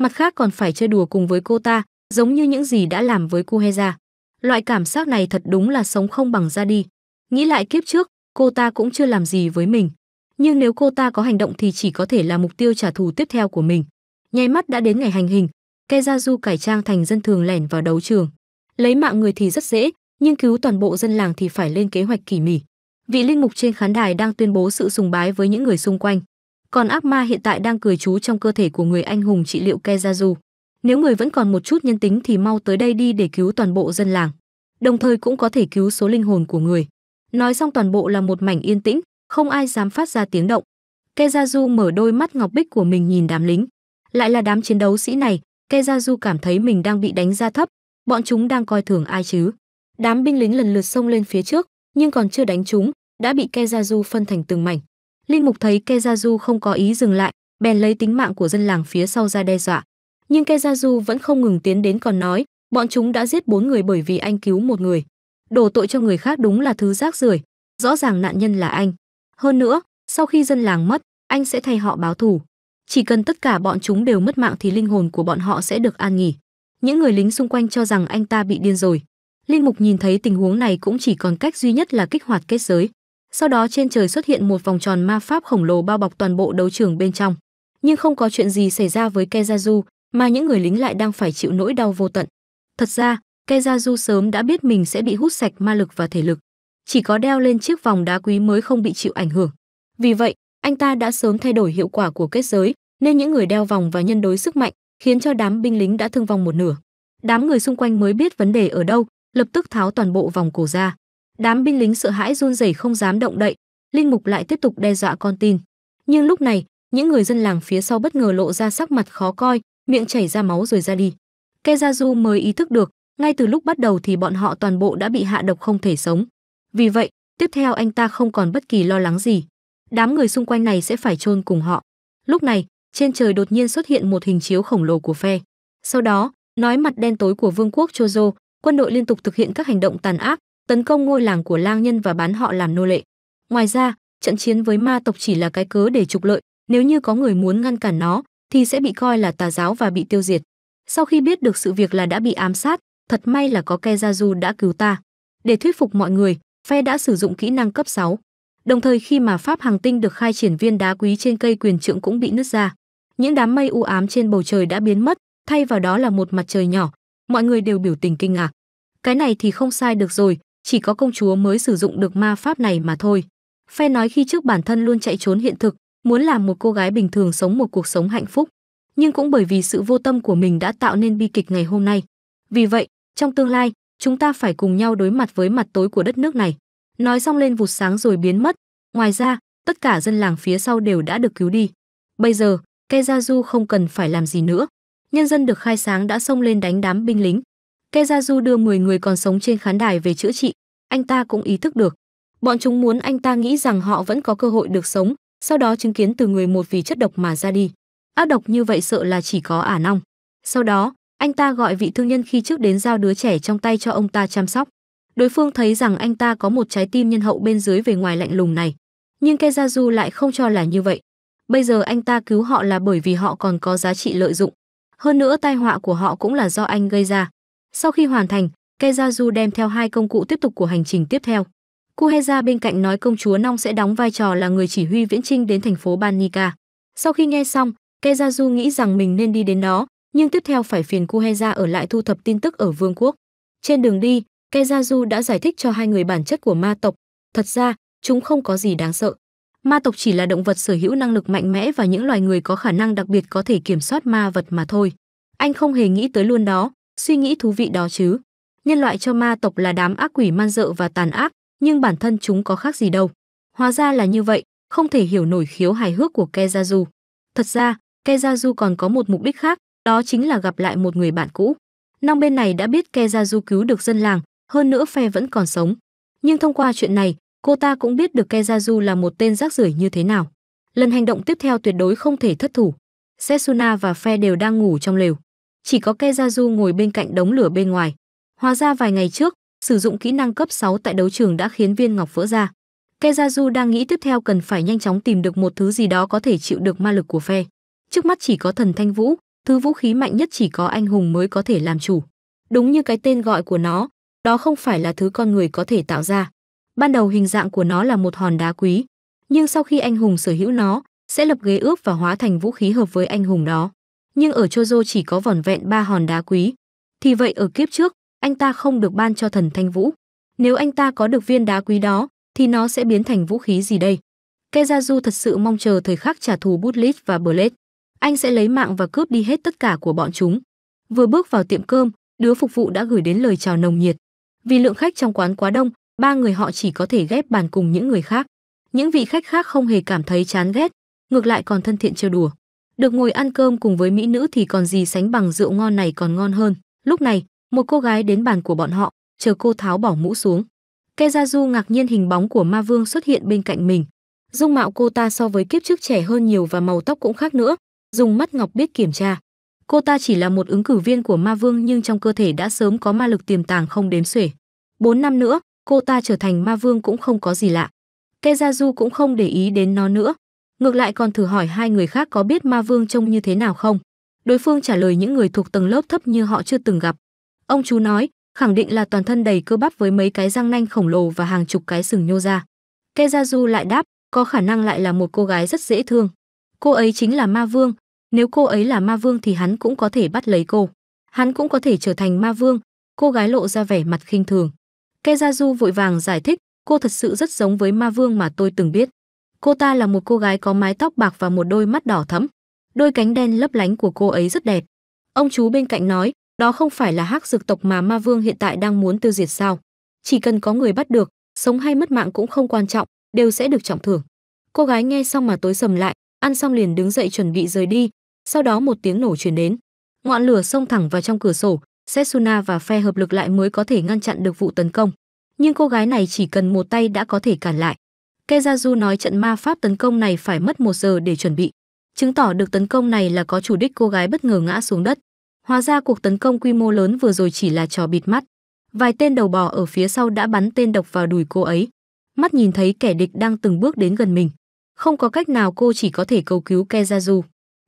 Mặt khác còn phải chơi đùa cùng với cô ta, giống như những gì đã làm với Kuheza. Loại cảm giác này thật đúng là sống không bằng ra đi. Nghĩ lại kiếp trước, cô ta cũng chưa làm gì với mình. Nhưng nếu cô ta có hành động thì chỉ có thể là mục tiêu trả thù tiếp theo của mình. Nháy mắt đã đến ngày hành hình, Kezazu cải trang thành dân thường lẻn vào đấu trường. Lấy mạng người thì rất dễ, nhưng cứu toàn bộ dân làng thì phải lên kế hoạch tỉ mỉ. Vị linh mục trên khán đài đang tuyên bố sự sùng bái với những người xung quanh. Còn ác ma hiện tại đang cười chú trong cơ thể của người anh hùng trị liệu Kezazu. Nếu người vẫn còn một chút nhân tính thì mau tới đây đi để cứu toàn bộ dân làng. Đồng thời cũng có thể cứu số linh hồn của người. Nói xong toàn bộ là một mảnh yên tĩnh, không ai dám phát ra tiếng động. Kezazu mở đôi mắt ngọc bích của mình nhìn đám lính. Lại là đám chiến đấu sĩ này, Kezazu cảm thấy mình đang bị đánh giá thấp, bọn chúng đang coi thường ai chứ? Đám binh lính lần lượt xông lên phía trước, nhưng còn chưa đánh chúng, đã bị Ke Gia Du phân thành từng mảnh. Linh Mục thấy Ke Gia Du không có ý dừng lại, bèn lấy tính mạng của dân làng phía sau ra đe dọa. Nhưng Ke Gia Du vẫn không ngừng tiến đến còn nói, bọn chúng đã giết bốn người bởi vì anh cứu một người. Đổ tội cho người khác đúng là thứ rác rưởi, rõ ràng nạn nhân là anh. Hơn nữa, sau khi dân làng mất, anh sẽ thay họ báo thù. Chỉ cần tất cả bọn chúng đều mất mạng thì linh hồn của bọn họ sẽ được an nghỉ. Những người lính xung quanh cho rằng anh ta bị điên rồi. Linh Mục nhìn thấy tình huống này cũng chỉ còn cách duy nhất là kích hoạt kết giới. Sau đó trên trời xuất hiện một vòng tròn ma pháp khổng lồ bao bọc toàn bộ đấu trường bên trong. Nhưng không có chuyện gì xảy ra với Kezazu, mà những người lính lại đang phải chịu nỗi đau vô tận. Thật ra, Kezazu sớm đã biết mình sẽ bị hút sạch ma lực và thể lực. Chỉ có đeo lên chiếc vòng đá quý mới không bị chịu ảnh hưởng. Vì vậy, anh ta đã sớm thay đổi hiệu quả của kết giới, nên những người đeo vòng và nhân đối sức mạnh, khiến cho đám binh lính đã thương vong một nửa. Đám người xung quanh mới biết vấn đề ở đâu, lập tức tháo toàn bộ vòng cổ ra. Đám binh lính sợ hãi run rẩy không dám động đậy, linh mục lại tiếp tục đe dọa con tin. Nhưng lúc này, những người dân làng phía sau bất ngờ lộ ra sắc mặt khó coi, miệng chảy ra máu rồi ra đi. Kezazu mới ý thức được, ngay từ lúc bắt đầu thì bọn họ toàn bộ đã bị hạ độc không thể sống. Vì vậy, tiếp theo anh ta không còn bất kỳ lo lắng gì. Đám người xung quanh này sẽ phải chôn cùng họ. Lúc này, trên trời đột nhiên xuất hiện một hình chiếu khổng lồ của phe. Sau đó, nói mặt đen tối của vương quốc Chozo quân đội liên tục thực hiện các hành động tàn ác, tấn công ngôi làng của lang nhân và bán họ làm nô lệ. Ngoài ra, trận chiến với ma tộc chỉ là cái cớ để trục lợi, nếu như có người muốn ngăn cản nó thì sẽ bị coi là tà giáo và bị tiêu diệt. Sau khi biết được sự việc là đã bị ám sát, thật may là có Kezazu đã cứu ta. Để thuyết phục mọi người, phe đã sử dụng kỹ năng cấp 6. Đồng thời khi mà pháp hàng tinh được khai triển viên đá quý trên cây quyền trượng cũng bị nứt ra. Những đám mây u ám trên bầu trời đã biến mất, thay vào đó là một mặt trời nhỏ, mọi người đều biểu tình kinh ngạc. Cái này thì không sai được rồi, chỉ có công chúa mới sử dụng được ma pháp này mà thôi. Phe nói khi trước bản thân luôn chạy trốn hiện thực, muốn làm một cô gái bình thường sống một cuộc sống hạnh phúc, nhưng cũng bởi vì sự vô tâm của mình đã tạo nên bi kịch ngày hôm nay. Vì vậy, trong tương lai, chúng ta phải cùng nhau đối mặt với mặt tối của đất nước này. Nói xong lên vụt sáng rồi biến mất. Ngoài ra, tất cả dân làng phía sau đều đã được cứu đi. Bây giờ, Kezazu không cần phải làm gì nữa nhân dân được khai sáng đã xông lên đánh đám binh lính. Kezazu đưa 10 người còn sống trên khán đài về chữa trị, anh ta cũng ý thức được. Bọn chúng muốn anh ta nghĩ rằng họ vẫn có cơ hội được sống, sau đó chứng kiến từ người một vì chất độc mà ra đi. Ác độc như vậy sợ là chỉ có ả nong. Sau đó, anh ta gọi vị thương nhân khi trước đến giao đứa trẻ trong tay cho ông ta chăm sóc. Đối phương thấy rằng anh ta có một trái tim nhân hậu bên dưới về ngoài lạnh lùng này. Nhưng Kezazu lại không cho là như vậy. Bây giờ anh ta cứu họ là bởi vì họ còn có giá trị lợi dụng. Hơn nữa tai họa của họ cũng là do anh gây ra. Sau khi hoàn thành, Kezazu đem theo hai công cụ tiếp tục của hành trình tiếp theo. Kuheza bên cạnh nói công chúa Nong sẽ đóng vai trò là người chỉ huy Viễn Trinh đến thành phố Banika. Sau khi nghe xong, Kezazu nghĩ rằng mình nên đi đến đó, nhưng tiếp theo phải phiền Kuheza ở lại thu thập tin tức ở vương quốc. Trên đường đi, Kezazu đã giải thích cho hai người bản chất của ma tộc. Thật ra, chúng không có gì đáng sợ ma tộc chỉ là động vật sở hữu năng lực mạnh mẽ và những loài người có khả năng đặc biệt có thể kiểm soát ma vật mà thôi anh không hề nghĩ tới luôn đó suy nghĩ thú vị đó chứ nhân loại cho ma tộc là đám ác quỷ man dợ và tàn ác nhưng bản thân chúng có khác gì đâu hóa ra là như vậy không thể hiểu nổi khiếu hài hước của Du. thật ra Du còn có một mục đích khác đó chính là gặp lại một người bạn cũ Nong bên này đã biết Du cứu được dân làng, hơn nữa phe vẫn còn sống. Nhưng thông qua chuyện này, cô ta cũng biết được Keizaju là một tên rác rưởi như thế nào. Lần hành động tiếp theo tuyệt đối không thể thất thủ. Setsuna và Phe đều đang ngủ trong lều. Chỉ có Keizaju ngồi bên cạnh đống lửa bên ngoài. Hóa ra vài ngày trước, sử dụng kỹ năng cấp 6 tại đấu trường đã khiến viên ngọc vỡ ra. Keizaju đang nghĩ tiếp theo cần phải nhanh chóng tìm được một thứ gì đó có thể chịu được ma lực của Phe. Trước mắt chỉ có thần thanh vũ, thứ vũ khí mạnh nhất chỉ có anh hùng mới có thể làm chủ. Đúng như cái tên gọi của nó, đó không phải là thứ con người có thể tạo ra ban đầu hình dạng của nó là một hòn đá quý nhưng sau khi anh hùng sở hữu nó sẽ lập ghế ướp và hóa thành vũ khí hợp với anh hùng đó nhưng ở chozo chỉ có vỏn vẹn ba hòn đá quý thì vậy ở kiếp trước anh ta không được ban cho thần thanh vũ nếu anh ta có được viên đá quý đó thì nó sẽ biến thành vũ khí gì đây kezazu thật sự mong chờ thời khắc trả thù butlit và blade anh sẽ lấy mạng và cướp đi hết tất cả của bọn chúng vừa bước vào tiệm cơm đứa phục vụ đã gửi đến lời chào nồng nhiệt vì lượng khách trong quán quá đông ba người họ chỉ có thể ghép bàn cùng những người khác. Những vị khách khác không hề cảm thấy chán ghét, ngược lại còn thân thiện trêu đùa. Được ngồi ăn cơm cùng với mỹ nữ thì còn gì sánh bằng rượu ngon này còn ngon hơn. Lúc này, một cô gái đến bàn của bọn họ, chờ cô tháo bỏ mũ xuống. Kezazu ngạc nhiên hình bóng của ma vương xuất hiện bên cạnh mình. Dung mạo cô ta so với kiếp trước trẻ hơn nhiều và màu tóc cũng khác nữa, dùng mắt ngọc biết kiểm tra. Cô ta chỉ là một ứng cử viên của ma vương nhưng trong cơ thể đã sớm có ma lực tiềm tàng không đếm xuể. Bốn năm nữa, cô ta trở thành ma vương cũng không có gì lạ. Kezazu cũng không để ý đến nó nữa. Ngược lại còn thử hỏi hai người khác có biết ma vương trông như thế nào không. Đối phương trả lời những người thuộc tầng lớp thấp như họ chưa từng gặp. Ông chú nói, khẳng định là toàn thân đầy cơ bắp với mấy cái răng nanh khổng lồ và hàng chục cái sừng nhô ra. Kezazu lại đáp, có khả năng lại là một cô gái rất dễ thương. Cô ấy chính là ma vương, nếu cô ấy là ma vương thì hắn cũng có thể bắt lấy cô. Hắn cũng có thể trở thành ma vương, cô gái lộ ra vẻ mặt khinh thường. Kezazu vội vàng giải thích, cô thật sự rất giống với ma vương mà tôi từng biết. Cô ta là một cô gái có mái tóc bạc và một đôi mắt đỏ thẫm. Đôi cánh đen lấp lánh của cô ấy rất đẹp. Ông chú bên cạnh nói, đó không phải là hắc dược tộc mà ma vương hiện tại đang muốn tiêu diệt sao. Chỉ cần có người bắt được, sống hay mất mạng cũng không quan trọng, đều sẽ được trọng thưởng. Cô gái nghe xong mà tối sầm lại, ăn xong liền đứng dậy chuẩn bị rời đi, sau đó một tiếng nổ truyền đến. Ngọn lửa xông thẳng vào trong cửa sổ, Setsuna và phe hợp lực lại mới có thể ngăn chặn được vụ tấn công. Nhưng cô gái này chỉ cần một tay đã có thể cản lại. Kezazu nói trận ma pháp tấn công này phải mất một giờ để chuẩn bị, chứng tỏ được tấn công này là có chủ đích cô gái bất ngờ ngã xuống đất. Hóa ra cuộc tấn công quy mô lớn vừa rồi chỉ là trò bịt mắt. Vài tên đầu bò ở phía sau đã bắn tên độc vào đùi cô ấy. Mắt nhìn thấy kẻ địch đang từng bước đến gần mình. Không có cách nào cô chỉ có thể cầu cứu Kezazu.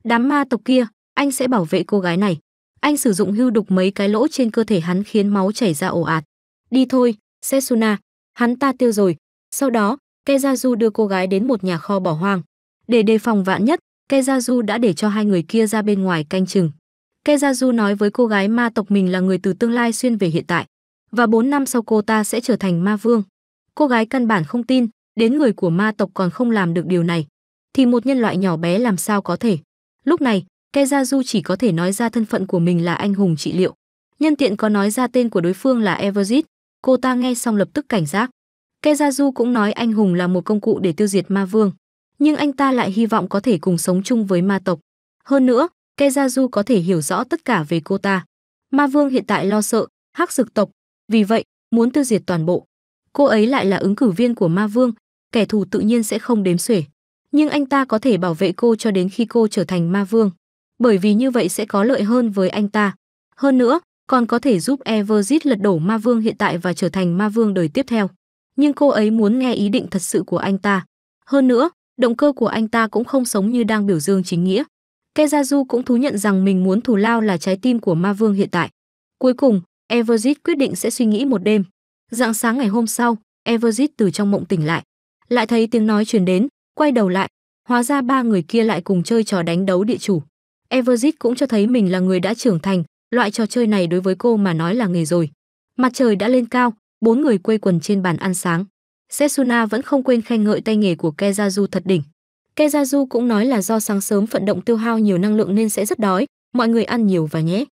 Đám ma tộc kia, anh sẽ bảo vệ cô gái này. Anh sử dụng hưu đục mấy cái lỗ trên cơ thể hắn khiến máu chảy ra ồ ạt. Đi thôi, Setsuna, hắn ta tiêu rồi. Sau đó, Kezazu đưa cô gái đến một nhà kho bỏ hoang. Để đề phòng vạn nhất, Kezazu đã để cho hai người kia ra bên ngoài canh chừng. Kezazu nói với cô gái ma tộc mình là người từ tương lai xuyên về hiện tại. Và bốn năm sau cô ta sẽ trở thành ma vương. Cô gái căn bản không tin, đến người của ma tộc còn không làm được điều này. Thì một nhân loại nhỏ bé làm sao có thể. Lúc này, Kezazu chỉ có thể nói ra thân phận của mình là anh hùng trị liệu. Nhân tiện có nói ra tên của đối phương là Everzit, cô ta nghe xong lập tức cảnh giác. Kezazu cũng nói anh hùng là một công cụ để tiêu diệt ma vương, nhưng anh ta lại hy vọng có thể cùng sống chung với ma tộc. Hơn nữa, Kezazu có thể hiểu rõ tất cả về cô ta. Ma vương hiện tại lo sợ, hắc dực tộc, vì vậy, muốn tiêu diệt toàn bộ. Cô ấy lại là ứng cử viên của ma vương, kẻ thù tự nhiên sẽ không đếm xuể. Nhưng anh ta có thể bảo vệ cô cho đến khi cô trở thành ma vương bởi vì như vậy sẽ có lợi hơn với anh ta. Hơn nữa, còn có thể giúp Everzit lật đổ ma vương hiện tại và trở thành ma vương đời tiếp theo. Nhưng cô ấy muốn nghe ý định thật sự của anh ta. Hơn nữa, động cơ của anh ta cũng không sống như đang biểu dương chính nghĩa. Kezazu cũng thú nhận rằng mình muốn thù lao là trái tim của ma vương hiện tại. Cuối cùng, Everzit quyết định sẽ suy nghĩ một đêm. Dạng sáng ngày hôm sau, Everzit từ trong mộng tỉnh lại. Lại thấy tiếng nói truyền đến, quay đầu lại. Hóa ra ba người kia lại cùng chơi trò đánh đấu địa chủ. Everzit cũng cho thấy mình là người đã trưởng thành, loại trò chơi này đối với cô mà nói là nghề rồi. Mặt trời đã lên cao, bốn người quây quần trên bàn ăn sáng. Setsuna vẫn không quên khen ngợi tay nghề của Kezazu thật đỉnh. Kezazu cũng nói là do sáng sớm vận động tiêu hao nhiều năng lượng nên sẽ rất đói, mọi người ăn nhiều và nhé.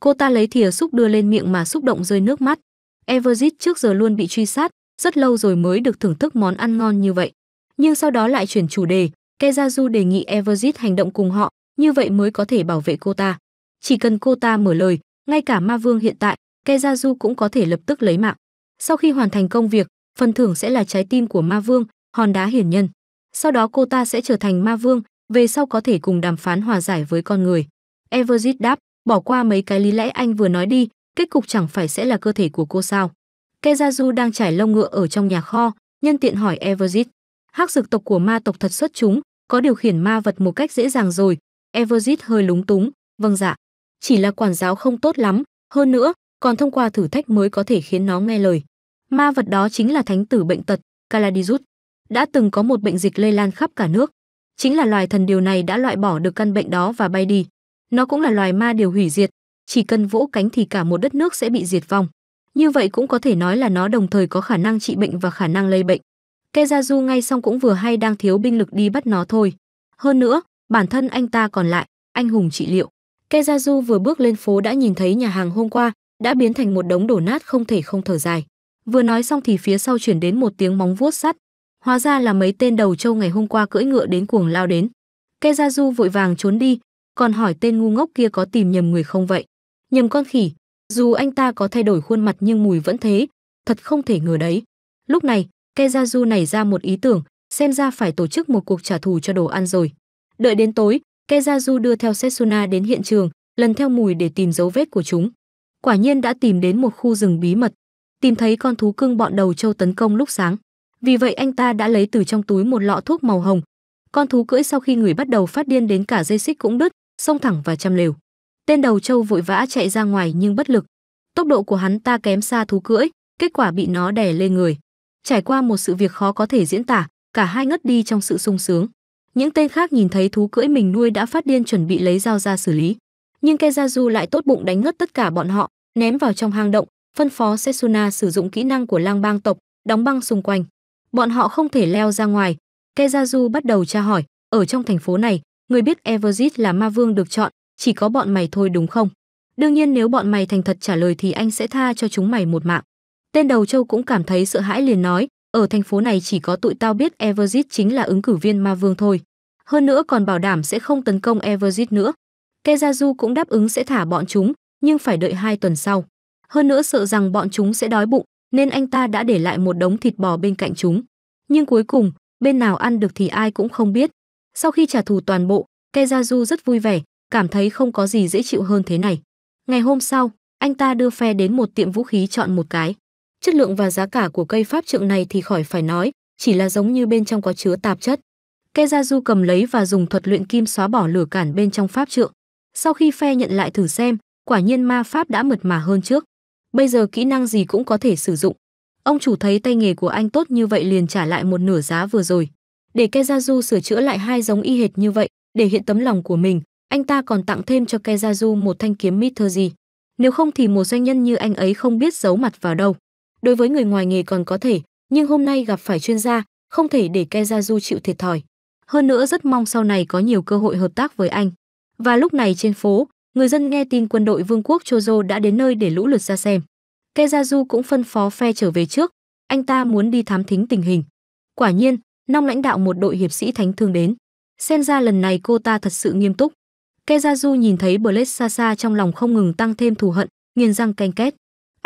Cô ta lấy thìa xúc đưa lên miệng mà xúc động rơi nước mắt. Everzit trước giờ luôn bị truy sát, rất lâu rồi mới được thưởng thức món ăn ngon như vậy. Nhưng sau đó lại chuyển chủ đề, Kezazu đề nghị Everzit hành động cùng họ, như vậy mới có thể bảo vệ cô ta. Chỉ cần cô ta mở lời, ngay cả ma vương hiện tại, Kezazu cũng có thể lập tức lấy mạng. Sau khi hoàn thành công việc, phần thưởng sẽ là trái tim của ma vương, hòn đá hiển nhân. Sau đó cô ta sẽ trở thành ma vương, về sau có thể cùng đàm phán hòa giải với con người. Everzit đáp, bỏ qua mấy cái lý lẽ anh vừa nói đi, kết cục chẳng phải sẽ là cơ thể của cô sao. Kezazu đang trải lông ngựa ở trong nhà kho, nhân tiện hỏi Everzit Hắc dực tộc của ma tộc thật xuất chúng, có điều khiển ma vật một cách dễ dàng rồi, Everzit hơi lúng túng, vâng dạ, chỉ là quản giáo không tốt lắm, hơn nữa, còn thông qua thử thách mới có thể khiến nó nghe lời. Ma vật đó chính là thánh tử bệnh tật, Caladizut. Đã từng có một bệnh dịch lây lan khắp cả nước. Chính là loài thần điều này đã loại bỏ được căn bệnh đó và bay đi. Nó cũng là loài ma điều hủy diệt, chỉ cần vỗ cánh thì cả một đất nước sẽ bị diệt vong. Như vậy cũng có thể nói là nó đồng thời có khả năng trị bệnh và khả năng lây bệnh. Kezazu ngay xong cũng vừa hay đang thiếu binh lực đi bắt nó thôi. Hơn nữa, bản thân anh ta còn lại, anh hùng trị liệu. Kezazu vừa bước lên phố đã nhìn thấy nhà hàng hôm qua đã biến thành một đống đổ nát không thể không thở dài. Vừa nói xong thì phía sau chuyển đến một tiếng móng vuốt sắt. Hóa ra là mấy tên đầu trâu ngày hôm qua cưỡi ngựa đến cuồng lao đến. Kezazu vội vàng trốn đi, còn hỏi tên ngu ngốc kia có tìm nhầm người không vậy. Nhầm con khỉ, dù anh ta có thay đổi khuôn mặt nhưng mùi vẫn thế, thật không thể ngờ đấy. Lúc này, Kezazu nảy ra một ý tưởng, xem ra phải tổ chức một cuộc trả thù cho đồ ăn rồi. Đợi đến tối, Kezazu đưa theo Setsuna đến hiện trường, lần theo mùi để tìm dấu vết của chúng. Quả nhiên đã tìm đến một khu rừng bí mật, tìm thấy con thú cưng bọn đầu châu tấn công lúc sáng. Vì vậy anh ta đã lấy từ trong túi một lọ thuốc màu hồng. Con thú cưỡi sau khi người bắt đầu phát điên đến cả dây xích cũng đứt, xông thẳng vào chăm lều. Tên đầu châu vội vã chạy ra ngoài nhưng bất lực. Tốc độ của hắn ta kém xa thú cưỡi, kết quả bị nó đè lên người. Trải qua một sự việc khó có thể diễn tả, cả hai ngất đi trong sự sung sướng. Những tên khác nhìn thấy thú cưỡi mình nuôi đã phát điên chuẩn bị lấy dao ra xử lý. Nhưng Kezazu lại tốt bụng đánh ngất tất cả bọn họ, ném vào trong hang động, phân phó Setsuna sử dụng kỹ năng của lang bang tộc, đóng băng xung quanh. Bọn họ không thể leo ra ngoài. Kezazu bắt đầu tra hỏi, ở trong thành phố này, người biết Everzit là ma vương được chọn, chỉ có bọn mày thôi đúng không? Đương nhiên nếu bọn mày thành thật trả lời thì anh sẽ tha cho chúng mày một mạng. Tên đầu châu cũng cảm thấy sợ hãi liền nói, ở thành phố này chỉ có tụi tao biết Everzit chính là ứng cử viên ma vương thôi. Hơn nữa còn bảo đảm sẽ không tấn công Everzit nữa. Kezazu cũng đáp ứng sẽ thả bọn chúng, nhưng phải đợi hai tuần sau. Hơn nữa sợ rằng bọn chúng sẽ đói bụng, nên anh ta đã để lại một đống thịt bò bên cạnh chúng. Nhưng cuối cùng, bên nào ăn được thì ai cũng không biết. Sau khi trả thù toàn bộ, Kezazu rất vui vẻ, cảm thấy không có gì dễ chịu hơn thế này. Ngày hôm sau, anh ta đưa phe đến một tiệm vũ khí chọn một cái. Chất lượng và giá cả của cây pháp trượng này thì khỏi phải nói, chỉ là giống như bên trong có chứa tạp chất. Kezazu cầm lấy và dùng thuật luyện kim xóa bỏ lửa cản bên trong pháp trượng. Sau khi phe nhận lại thử xem, quả nhiên ma pháp đã mượt mà hơn trước. Bây giờ kỹ năng gì cũng có thể sử dụng. Ông chủ thấy tay nghề của anh tốt như vậy liền trả lại một nửa giá vừa rồi. Để Kezazu sửa chữa lại hai giống y hệt như vậy, để hiện tấm lòng của mình, anh ta còn tặng thêm cho Kezazu một thanh kiếm gì. Nếu không thì một doanh nhân như anh ấy không biết giấu mặt vào đâu đối với người ngoài nghề còn có thể, nhưng hôm nay gặp phải chuyên gia, không thể để Kezazu chịu thiệt thòi. Hơn nữa rất mong sau này có nhiều cơ hội hợp tác với anh. Và lúc này trên phố, người dân nghe tin quân đội vương quốc Chozo đã đến nơi để lũ lượt ra xem. Kezazu cũng phân phó phe trở về trước, anh ta muốn đi thám thính tình hình. Quả nhiên, Nong lãnh đạo một đội hiệp sĩ thánh thương đến. Xem ra lần này cô ta thật sự nghiêm túc. Kezazu nhìn thấy Blade xa xa trong lòng không ngừng tăng thêm thù hận, nghiền răng canh két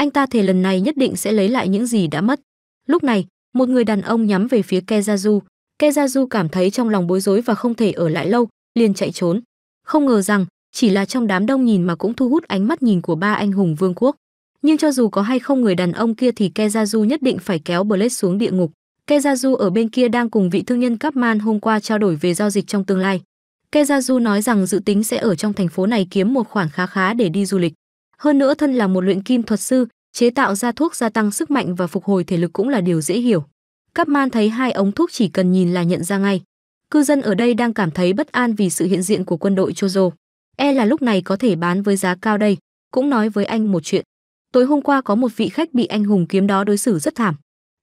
anh ta thề lần này nhất định sẽ lấy lại những gì đã mất lúc này một người đàn ông nhắm về phía kezazu kezazu cảm thấy trong lòng bối rối và không thể ở lại lâu liền chạy trốn không ngờ rằng chỉ là trong đám đông nhìn mà cũng thu hút ánh mắt nhìn của ba anh hùng vương quốc nhưng cho dù có hay không người đàn ông kia thì kezazu nhất định phải kéo blade xuống địa ngục kezazu ở bên kia đang cùng vị thương nhân capman hôm qua trao đổi về giao dịch trong tương lai kezazu nói rằng dự tính sẽ ở trong thành phố này kiếm một khoản khá khá để đi du lịch hơn nữa thân là một luyện kim thuật sư, chế tạo ra thuốc gia tăng sức mạnh và phục hồi thể lực cũng là điều dễ hiểu. Các man thấy hai ống thuốc chỉ cần nhìn là nhận ra ngay. Cư dân ở đây đang cảm thấy bất an vì sự hiện diện của quân đội Chozo. E là lúc này có thể bán với giá cao đây, cũng nói với anh một chuyện. Tối hôm qua có một vị khách bị anh hùng kiếm đó đối xử rất thảm.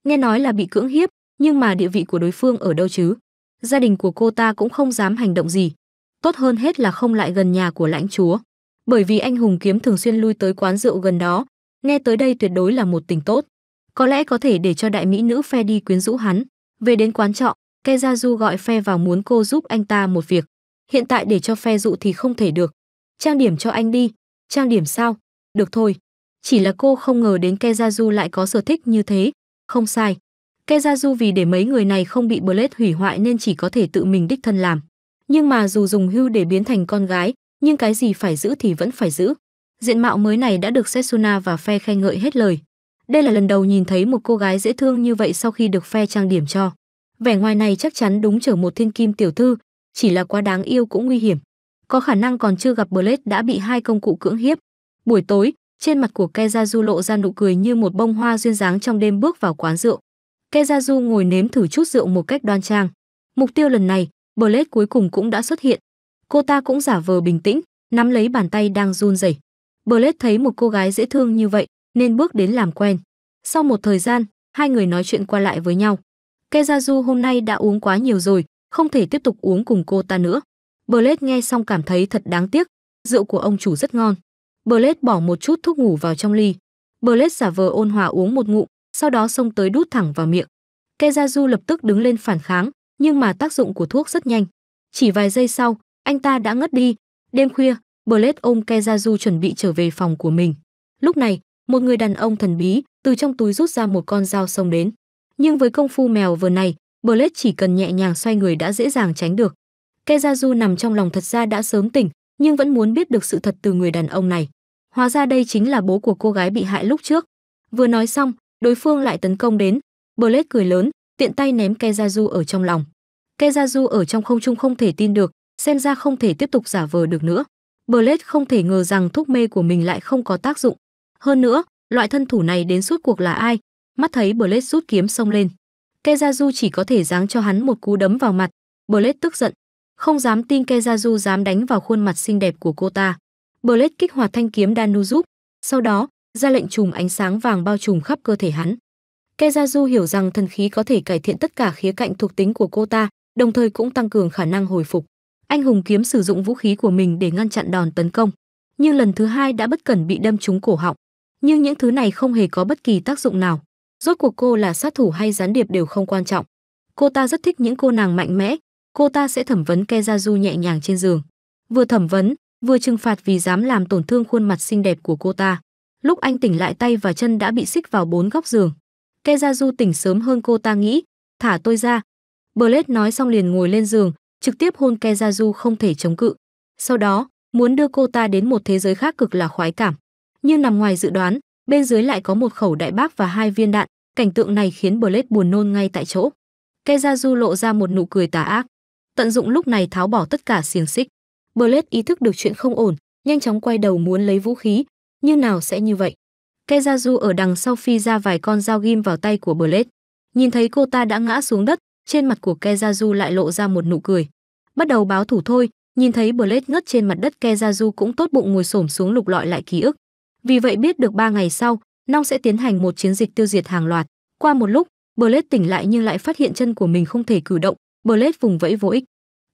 Nghe nói là bị cưỡng hiếp, nhưng mà địa vị của đối phương ở đâu chứ? Gia đình của cô ta cũng không dám hành động gì. Tốt hơn hết là không lại gần nhà của lãnh chúa bởi vì anh hùng kiếm thường xuyên lui tới quán rượu gần đó, nghe tới đây tuyệt đối là một tình tốt. Có lẽ có thể để cho đại mỹ nữ phe đi quyến rũ hắn. Về đến quán trọ, Ke Gia Du gọi phe vào muốn cô giúp anh ta một việc. Hiện tại để cho phe dụ thì không thể được. Trang điểm cho anh đi. Trang điểm sao? Được thôi. Chỉ là cô không ngờ đến Ke Gia Du lại có sở thích như thế. Không sai. Ke Gia Du vì để mấy người này không bị Blade hủy hoại nên chỉ có thể tự mình đích thân làm. Nhưng mà dù dùng hưu để biến thành con gái, nhưng cái gì phải giữ thì vẫn phải giữ. Diện mạo mới này đã được Setsuna và phe khen ngợi hết lời. Đây là lần đầu nhìn thấy một cô gái dễ thương như vậy sau khi được phe trang điểm cho. Vẻ ngoài này chắc chắn đúng trở một thiên kim tiểu thư, chỉ là quá đáng yêu cũng nguy hiểm. Có khả năng còn chưa gặp Blade đã bị hai công cụ cưỡng hiếp. Buổi tối, trên mặt của Kezazu lộ ra nụ cười như một bông hoa duyên dáng trong đêm bước vào quán rượu. Kezazu ngồi nếm thử chút rượu một cách đoan trang. Mục tiêu lần này, Blade cuối cùng cũng đã xuất hiện, cô ta cũng giả vờ bình tĩnh nắm lấy bàn tay đang run rẩy blade thấy một cô gái dễ thương như vậy nên bước đến làm quen sau một thời gian hai người nói chuyện qua lại với nhau kezazu hôm nay đã uống quá nhiều rồi không thể tiếp tục uống cùng cô ta nữa blade nghe xong cảm thấy thật đáng tiếc rượu của ông chủ rất ngon blade bỏ một chút thuốc ngủ vào trong ly blade giả vờ ôn hòa uống một ngụm sau đó xông tới đút thẳng vào miệng kezazu lập tức đứng lên phản kháng nhưng mà tác dụng của thuốc rất nhanh chỉ vài giây sau anh ta đã ngất đi. Đêm khuya, Blade ôm Kezazu chuẩn bị trở về phòng của mình. Lúc này, một người đàn ông thần bí từ trong túi rút ra một con dao xông đến. Nhưng với công phu mèo vừa này, Blade chỉ cần nhẹ nhàng xoay người đã dễ dàng tránh được. Kezazu nằm trong lòng thật ra đã sớm tỉnh, nhưng vẫn muốn biết được sự thật từ người đàn ông này. Hóa ra đây chính là bố của cô gái bị hại lúc trước. Vừa nói xong, đối phương lại tấn công đến. Blade cười lớn, tiện tay ném Kezazu ở trong lòng. Kezazu ở trong không trung không thể tin được, xem ra không thể tiếp tục giả vờ được nữa. Blade không thể ngờ rằng thuốc mê của mình lại không có tác dụng. Hơn nữa, loại thân thủ này đến suốt cuộc là ai? Mắt thấy Blade rút kiếm xông lên. Kezazu chỉ có thể giáng cho hắn một cú đấm vào mặt. Blade tức giận, không dám tin Kezazu dám đánh vào khuôn mặt xinh đẹp của cô ta. Blade kích hoạt thanh kiếm Danuzub, sau đó ra lệnh trùm ánh sáng vàng bao trùm khắp cơ thể hắn. Kezazu hiểu rằng thần khí có thể cải thiện tất cả khía cạnh thuộc tính của cô ta, đồng thời cũng tăng cường khả năng hồi phục anh hùng kiếm sử dụng vũ khí của mình để ngăn chặn đòn tấn công nhưng lần thứ hai đã bất cẩn bị đâm trúng cổ họng nhưng những thứ này không hề có bất kỳ tác dụng nào rốt cuộc cô là sát thủ hay gián điệp đều không quan trọng cô ta rất thích những cô nàng mạnh mẽ cô ta sẽ thẩm vấn ke ra du nhẹ nhàng trên giường vừa thẩm vấn vừa trừng phạt vì dám làm tổn thương khuôn mặt xinh đẹp của cô ta lúc anh tỉnh lại tay và chân đã bị xích vào bốn góc giường ke ra du tỉnh sớm hơn cô ta nghĩ thả tôi ra blade nói xong liền ngồi lên giường trực tiếp hôn Kezazu không thể chống cự. Sau đó, muốn đưa cô ta đến một thế giới khác cực là khoái cảm. Nhưng nằm ngoài dự đoán, bên dưới lại có một khẩu đại bác và hai viên đạn, cảnh tượng này khiến Blade buồn nôn ngay tại chỗ. Kezazu lộ ra một nụ cười tà ác, tận dụng lúc này tháo bỏ tất cả xiềng xích. Blade ý thức được chuyện không ổn, nhanh chóng quay đầu muốn lấy vũ khí, như nào sẽ như vậy. Kezazu ở đằng sau phi ra vài con dao ghim vào tay của Blade. Nhìn thấy cô ta đã ngã xuống đất, trên mặt của Kezazu lại lộ ra một nụ cười. Bắt đầu báo thủ thôi, nhìn thấy Blade ngất trên mặt đất Kezazu cũng tốt bụng ngồi xổm xuống lục lọi lại ký ức. Vì vậy biết được ba ngày sau, Nong sẽ tiến hành một chiến dịch tiêu diệt hàng loạt. Qua một lúc, Blade tỉnh lại nhưng lại phát hiện chân của mình không thể cử động, Blade vùng vẫy vô ích.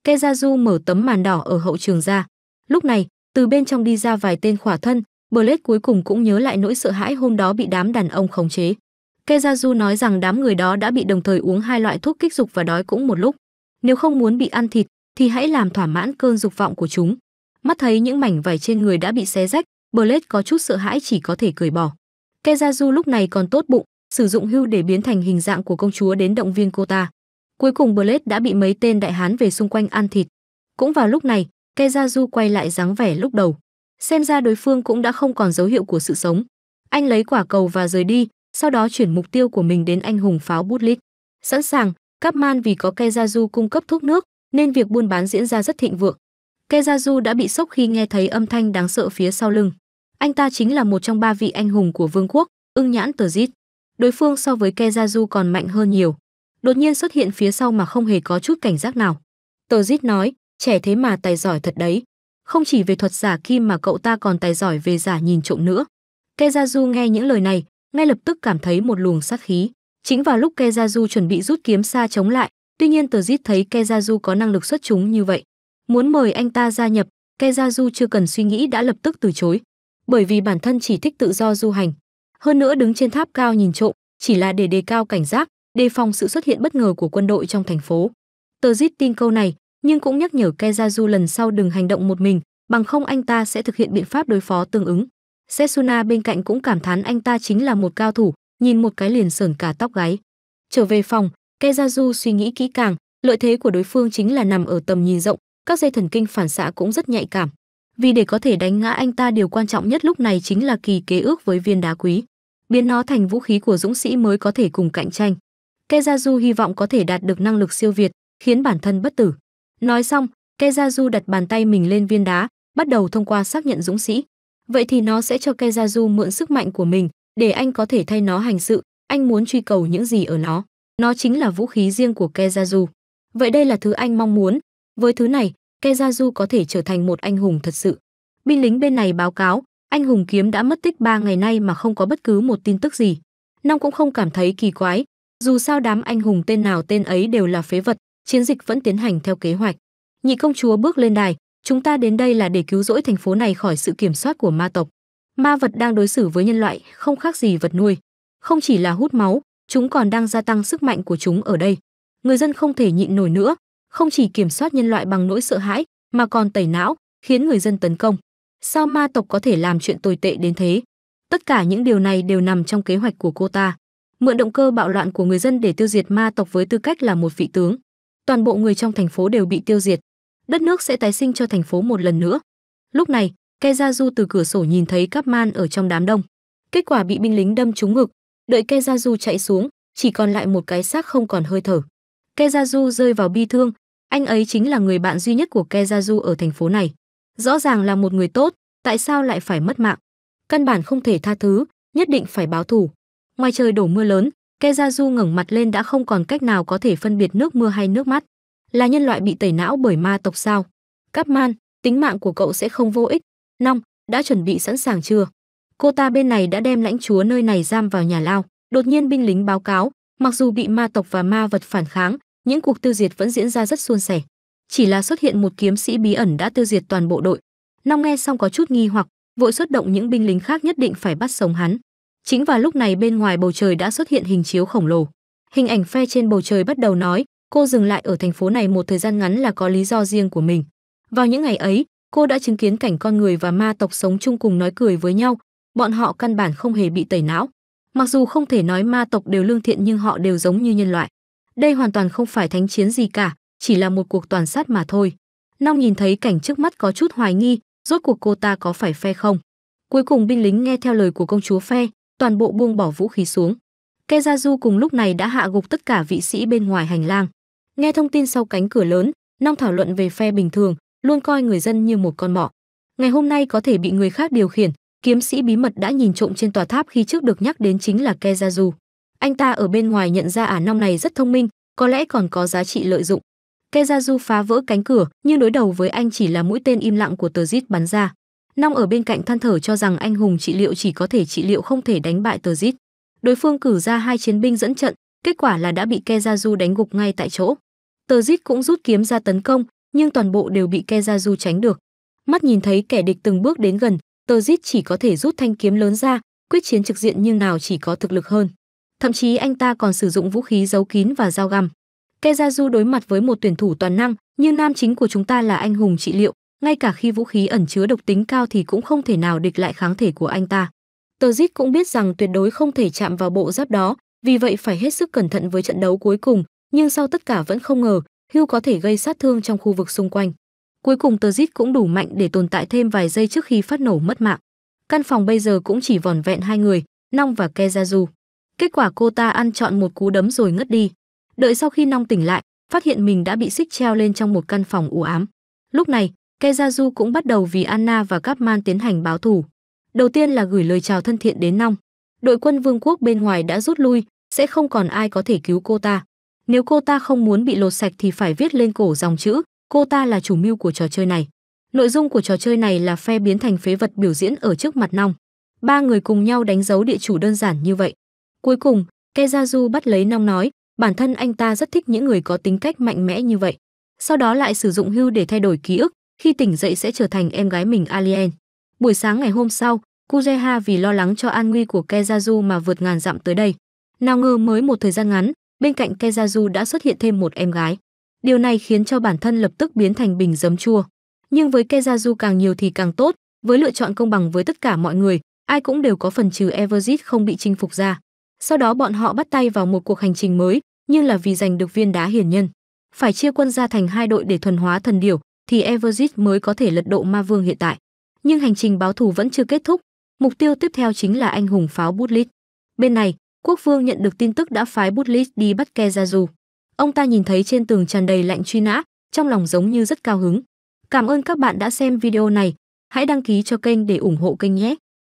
Kezazu mở tấm màn đỏ ở hậu trường ra. Lúc này, từ bên trong đi ra vài tên khỏa thân, Blade cuối cùng cũng nhớ lại nỗi sợ hãi hôm đó bị đám đàn ông khống chế. Kezazu nói rằng đám người đó đã bị đồng thời uống hai loại thuốc kích dục và đói cũng một lúc. Nếu không muốn bị ăn thịt thì hãy làm thỏa mãn cơn dục vọng của chúng. Mắt thấy những mảnh vải trên người đã bị xé rách, Blade có chút sợ hãi chỉ có thể cười bỏ. Kezazu lúc này còn tốt bụng, sử dụng hưu để biến thành hình dạng của công chúa đến động viên cô ta. Cuối cùng Blade đã bị mấy tên đại hán về xung quanh ăn thịt. Cũng vào lúc này, Kezazu quay lại dáng vẻ lúc đầu. Xem ra đối phương cũng đã không còn dấu hiệu của sự sống. Anh lấy quả cầu và rời đi, sau đó chuyển mục tiêu của mình đến anh hùng pháo Butlit. Sẵn sàng, Capman vì có Kejazu cung cấp thuốc nước, nên việc buôn bán diễn ra rất thịnh vượng. Kejazu đã bị sốc khi nghe thấy âm thanh đáng sợ phía sau lưng. Anh ta chính là một trong ba vị anh hùng của vương quốc, ưng nhãn tờ dít. Đối phương so với Kejazu còn mạnh hơn nhiều. Đột nhiên xuất hiện phía sau mà không hề có chút cảnh giác nào. Tờ dít nói, trẻ thế mà tài giỏi thật đấy. Không chỉ về thuật giả kim mà cậu ta còn tài giỏi về giả nhìn trộm nữa. Kejazu nghe những lời này, ngay lập tức cảm thấy một luồng sát khí. Chính vào lúc Kezazu chuẩn bị rút kiếm xa chống lại, tuy nhiên tờ giết thấy Kezazu có năng lực xuất chúng như vậy. Muốn mời anh ta gia nhập, Kezazu chưa cần suy nghĩ đã lập tức từ chối, bởi vì bản thân chỉ thích tự do du hành. Hơn nữa đứng trên tháp cao nhìn trộm, chỉ là để đề cao cảnh giác, đề phòng sự xuất hiện bất ngờ của quân đội trong thành phố. Tờ giết tin câu này, nhưng cũng nhắc nhở Kezazu lần sau đừng hành động một mình, bằng không anh ta sẽ thực hiện biện pháp đối phó tương ứng. Setsuna bên cạnh cũng cảm thán anh ta chính là một cao thủ, nhìn một cái liền sởn cả tóc gáy. Trở về phòng, Kezazu suy nghĩ kỹ càng, lợi thế của đối phương chính là nằm ở tầm nhìn rộng, các dây thần kinh phản xạ cũng rất nhạy cảm. Vì để có thể đánh ngã anh ta điều quan trọng nhất lúc này chính là kỳ kế ước với viên đá quý, biến nó thành vũ khí của dũng sĩ mới có thể cùng cạnh tranh. Kezazu hy vọng có thể đạt được năng lực siêu việt, khiến bản thân bất tử. Nói xong, Kezazu đặt bàn tay mình lên viên đá, bắt đầu thông qua xác nhận dũng sĩ. Vậy thì nó sẽ cho Kezazu mượn sức mạnh của mình để anh có thể thay nó hành sự, anh muốn truy cầu những gì ở nó. Nó chính là vũ khí riêng của Kezazu. Vậy đây là thứ anh mong muốn. Với thứ này, Kezazu có thể trở thành một anh hùng thật sự. Binh lính bên này báo cáo, anh hùng kiếm đã mất tích 3 ngày nay mà không có bất cứ một tin tức gì. Nong cũng không cảm thấy kỳ quái, dù sao đám anh hùng tên nào tên ấy đều là phế vật, chiến dịch vẫn tiến hành theo kế hoạch. Nhị công chúa bước lên đài, Chúng ta đến đây là để cứu rỗi thành phố này khỏi sự kiểm soát của ma tộc. Ma vật đang đối xử với nhân loại không khác gì vật nuôi. Không chỉ là hút máu, chúng còn đang gia tăng sức mạnh của chúng ở đây. Người dân không thể nhịn nổi nữa, không chỉ kiểm soát nhân loại bằng nỗi sợ hãi mà còn tẩy não, khiến người dân tấn công. Sao ma tộc có thể làm chuyện tồi tệ đến thế? Tất cả những điều này đều nằm trong kế hoạch của cô ta. Mượn động cơ bạo loạn của người dân để tiêu diệt ma tộc với tư cách là một vị tướng. Toàn bộ người trong thành phố đều bị tiêu diệt đất nước sẽ tái sinh cho thành phố một lần nữa. Lúc này, Ke từ cửa sổ nhìn thấy Capman ở trong đám đông. Kết quả bị binh lính đâm trúng ngực, đợi Ke chạy xuống, chỉ còn lại một cái xác không còn hơi thở. Ke rơi vào bi thương, anh ấy chính là người bạn duy nhất của Ke ở thành phố này. Rõ ràng là một người tốt, tại sao lại phải mất mạng? Căn bản không thể tha thứ, nhất định phải báo thù. Ngoài trời đổ mưa lớn, Ke ngẩng mặt lên đã không còn cách nào có thể phân biệt nước mưa hay nước mắt là nhân loại bị tẩy não bởi ma tộc sao cáp man tính mạng của cậu sẽ không vô ích nong đã chuẩn bị sẵn sàng chưa cô ta bên này đã đem lãnh chúa nơi này giam vào nhà lao đột nhiên binh lính báo cáo mặc dù bị ma tộc và ma vật phản kháng những cuộc tiêu diệt vẫn diễn ra rất suôn sẻ chỉ là xuất hiện một kiếm sĩ bí ẩn đã tiêu diệt toàn bộ đội nong nghe xong có chút nghi hoặc vội xuất động những binh lính khác nhất định phải bắt sống hắn chính vào lúc này bên ngoài bầu trời đã xuất hiện hình chiếu khổng lồ hình ảnh phe trên bầu trời bắt đầu nói cô dừng lại ở thành phố này một thời gian ngắn là có lý do riêng của mình. Vào những ngày ấy, cô đã chứng kiến cảnh con người và ma tộc sống chung cùng nói cười với nhau, bọn họ căn bản không hề bị tẩy não. Mặc dù không thể nói ma tộc đều lương thiện nhưng họ đều giống như nhân loại. Đây hoàn toàn không phải thánh chiến gì cả, chỉ là một cuộc toàn sát mà thôi. Nong nhìn thấy cảnh trước mắt có chút hoài nghi, rốt cuộc cô ta có phải phe không? Cuối cùng binh lính nghe theo lời của công chúa phe, toàn bộ buông bỏ vũ khí xuống. Kezazu cùng lúc này đã hạ gục tất cả vị sĩ bên ngoài hành lang. Nghe thông tin sau cánh cửa lớn, Nong thảo luận về phe bình thường, luôn coi người dân như một con mọ. Ngày hôm nay có thể bị người khác điều khiển, kiếm sĩ bí mật đã nhìn trộm trên tòa tháp khi trước được nhắc đến chính là Kezazu. Anh ta ở bên ngoài nhận ra ả à, Nong này rất thông minh, có lẽ còn có giá trị lợi dụng. Kezazu phá vỡ cánh cửa, nhưng đối đầu với anh chỉ là mũi tên im lặng của tờ Zit bắn ra. Nong ở bên cạnh than thở cho rằng anh hùng trị liệu chỉ có thể trị liệu không thể đánh bại tờ Zit đối phương cử ra hai chiến binh dẫn trận, kết quả là đã bị Du đánh gục ngay tại chỗ. Tờ Zit cũng rút kiếm ra tấn công, nhưng toàn bộ đều bị Du tránh được. Mắt nhìn thấy kẻ địch từng bước đến gần, Tờ Zit chỉ có thể rút thanh kiếm lớn ra, quyết chiến trực diện nhưng nào chỉ có thực lực hơn. Thậm chí anh ta còn sử dụng vũ khí giấu kín và dao găm. Du đối mặt với một tuyển thủ toàn năng, như nam chính của chúng ta là anh hùng trị liệu, ngay cả khi vũ khí ẩn chứa độc tính cao thì cũng không thể nào địch lại kháng thể của anh ta. Sturridge cũng biết rằng tuyệt đối không thể chạm vào bộ giáp đó, vì vậy phải hết sức cẩn thận với trận đấu cuối cùng, nhưng sau tất cả vẫn không ngờ, Hugh có thể gây sát thương trong khu vực xung quanh. Cuối cùng Sturridge cũng đủ mạnh để tồn tại thêm vài giây trước khi phát nổ mất mạng. Căn phòng bây giờ cũng chỉ vòn vẹn hai người, Nong và Kezazu. Kết quả cô ta ăn chọn một cú đấm rồi ngất đi. Đợi sau khi Nong tỉnh lại, phát hiện mình đã bị xích treo lên trong một căn phòng u ám. Lúc này, Kezazu cũng bắt đầu vì Anna và Capman tiến hành báo thù. Đầu tiên là gửi lời chào thân thiện đến Nong. Đội quân vương quốc bên ngoài đã rút lui, sẽ không còn ai có thể cứu cô ta. Nếu cô ta không muốn bị lột sạch thì phải viết lên cổ dòng chữ, cô ta là chủ mưu của trò chơi này. Nội dung của trò chơi này là phe biến thành phế vật biểu diễn ở trước mặt Nong. Ba người cùng nhau đánh dấu địa chủ đơn giản như vậy. Cuối cùng, Kezazu bắt lấy Nong nói, bản thân anh ta rất thích những người có tính cách mạnh mẽ như vậy. Sau đó lại sử dụng hưu để thay đổi ký ức, khi tỉnh dậy sẽ trở thành em gái mình Alien. Buổi sáng ngày hôm sau, Kuzeha vì lo lắng cho an nguy của Kezazu mà vượt ngàn dặm tới đây. Nào ngờ mới một thời gian ngắn, bên cạnh Kezazu đã xuất hiện thêm một em gái. Điều này khiến cho bản thân lập tức biến thành bình giấm chua. Nhưng với Kezazu càng nhiều thì càng tốt, với lựa chọn công bằng với tất cả mọi người, ai cũng đều có phần trừ Everzit không bị chinh phục ra. Sau đó bọn họ bắt tay vào một cuộc hành trình mới, nhưng là vì giành được viên đá hiển nhân. Phải chia quân ra thành hai đội để thuần hóa thần điểu, thì Everzit mới có thể lật độ ma vương hiện tại nhưng hành trình báo thù vẫn chưa kết thúc, mục tiêu tiếp theo chính là anh hùng pháo Butlit. Bên này, quốc vương nhận được tin tức đã phái Butlit đi bắt Ke Gia Dù. Ông ta nhìn thấy trên tường tràn đầy lạnh truy nã, trong lòng giống như rất cao hứng. Cảm ơn các bạn đã xem video này, hãy đăng ký cho kênh để ủng hộ kênh nhé.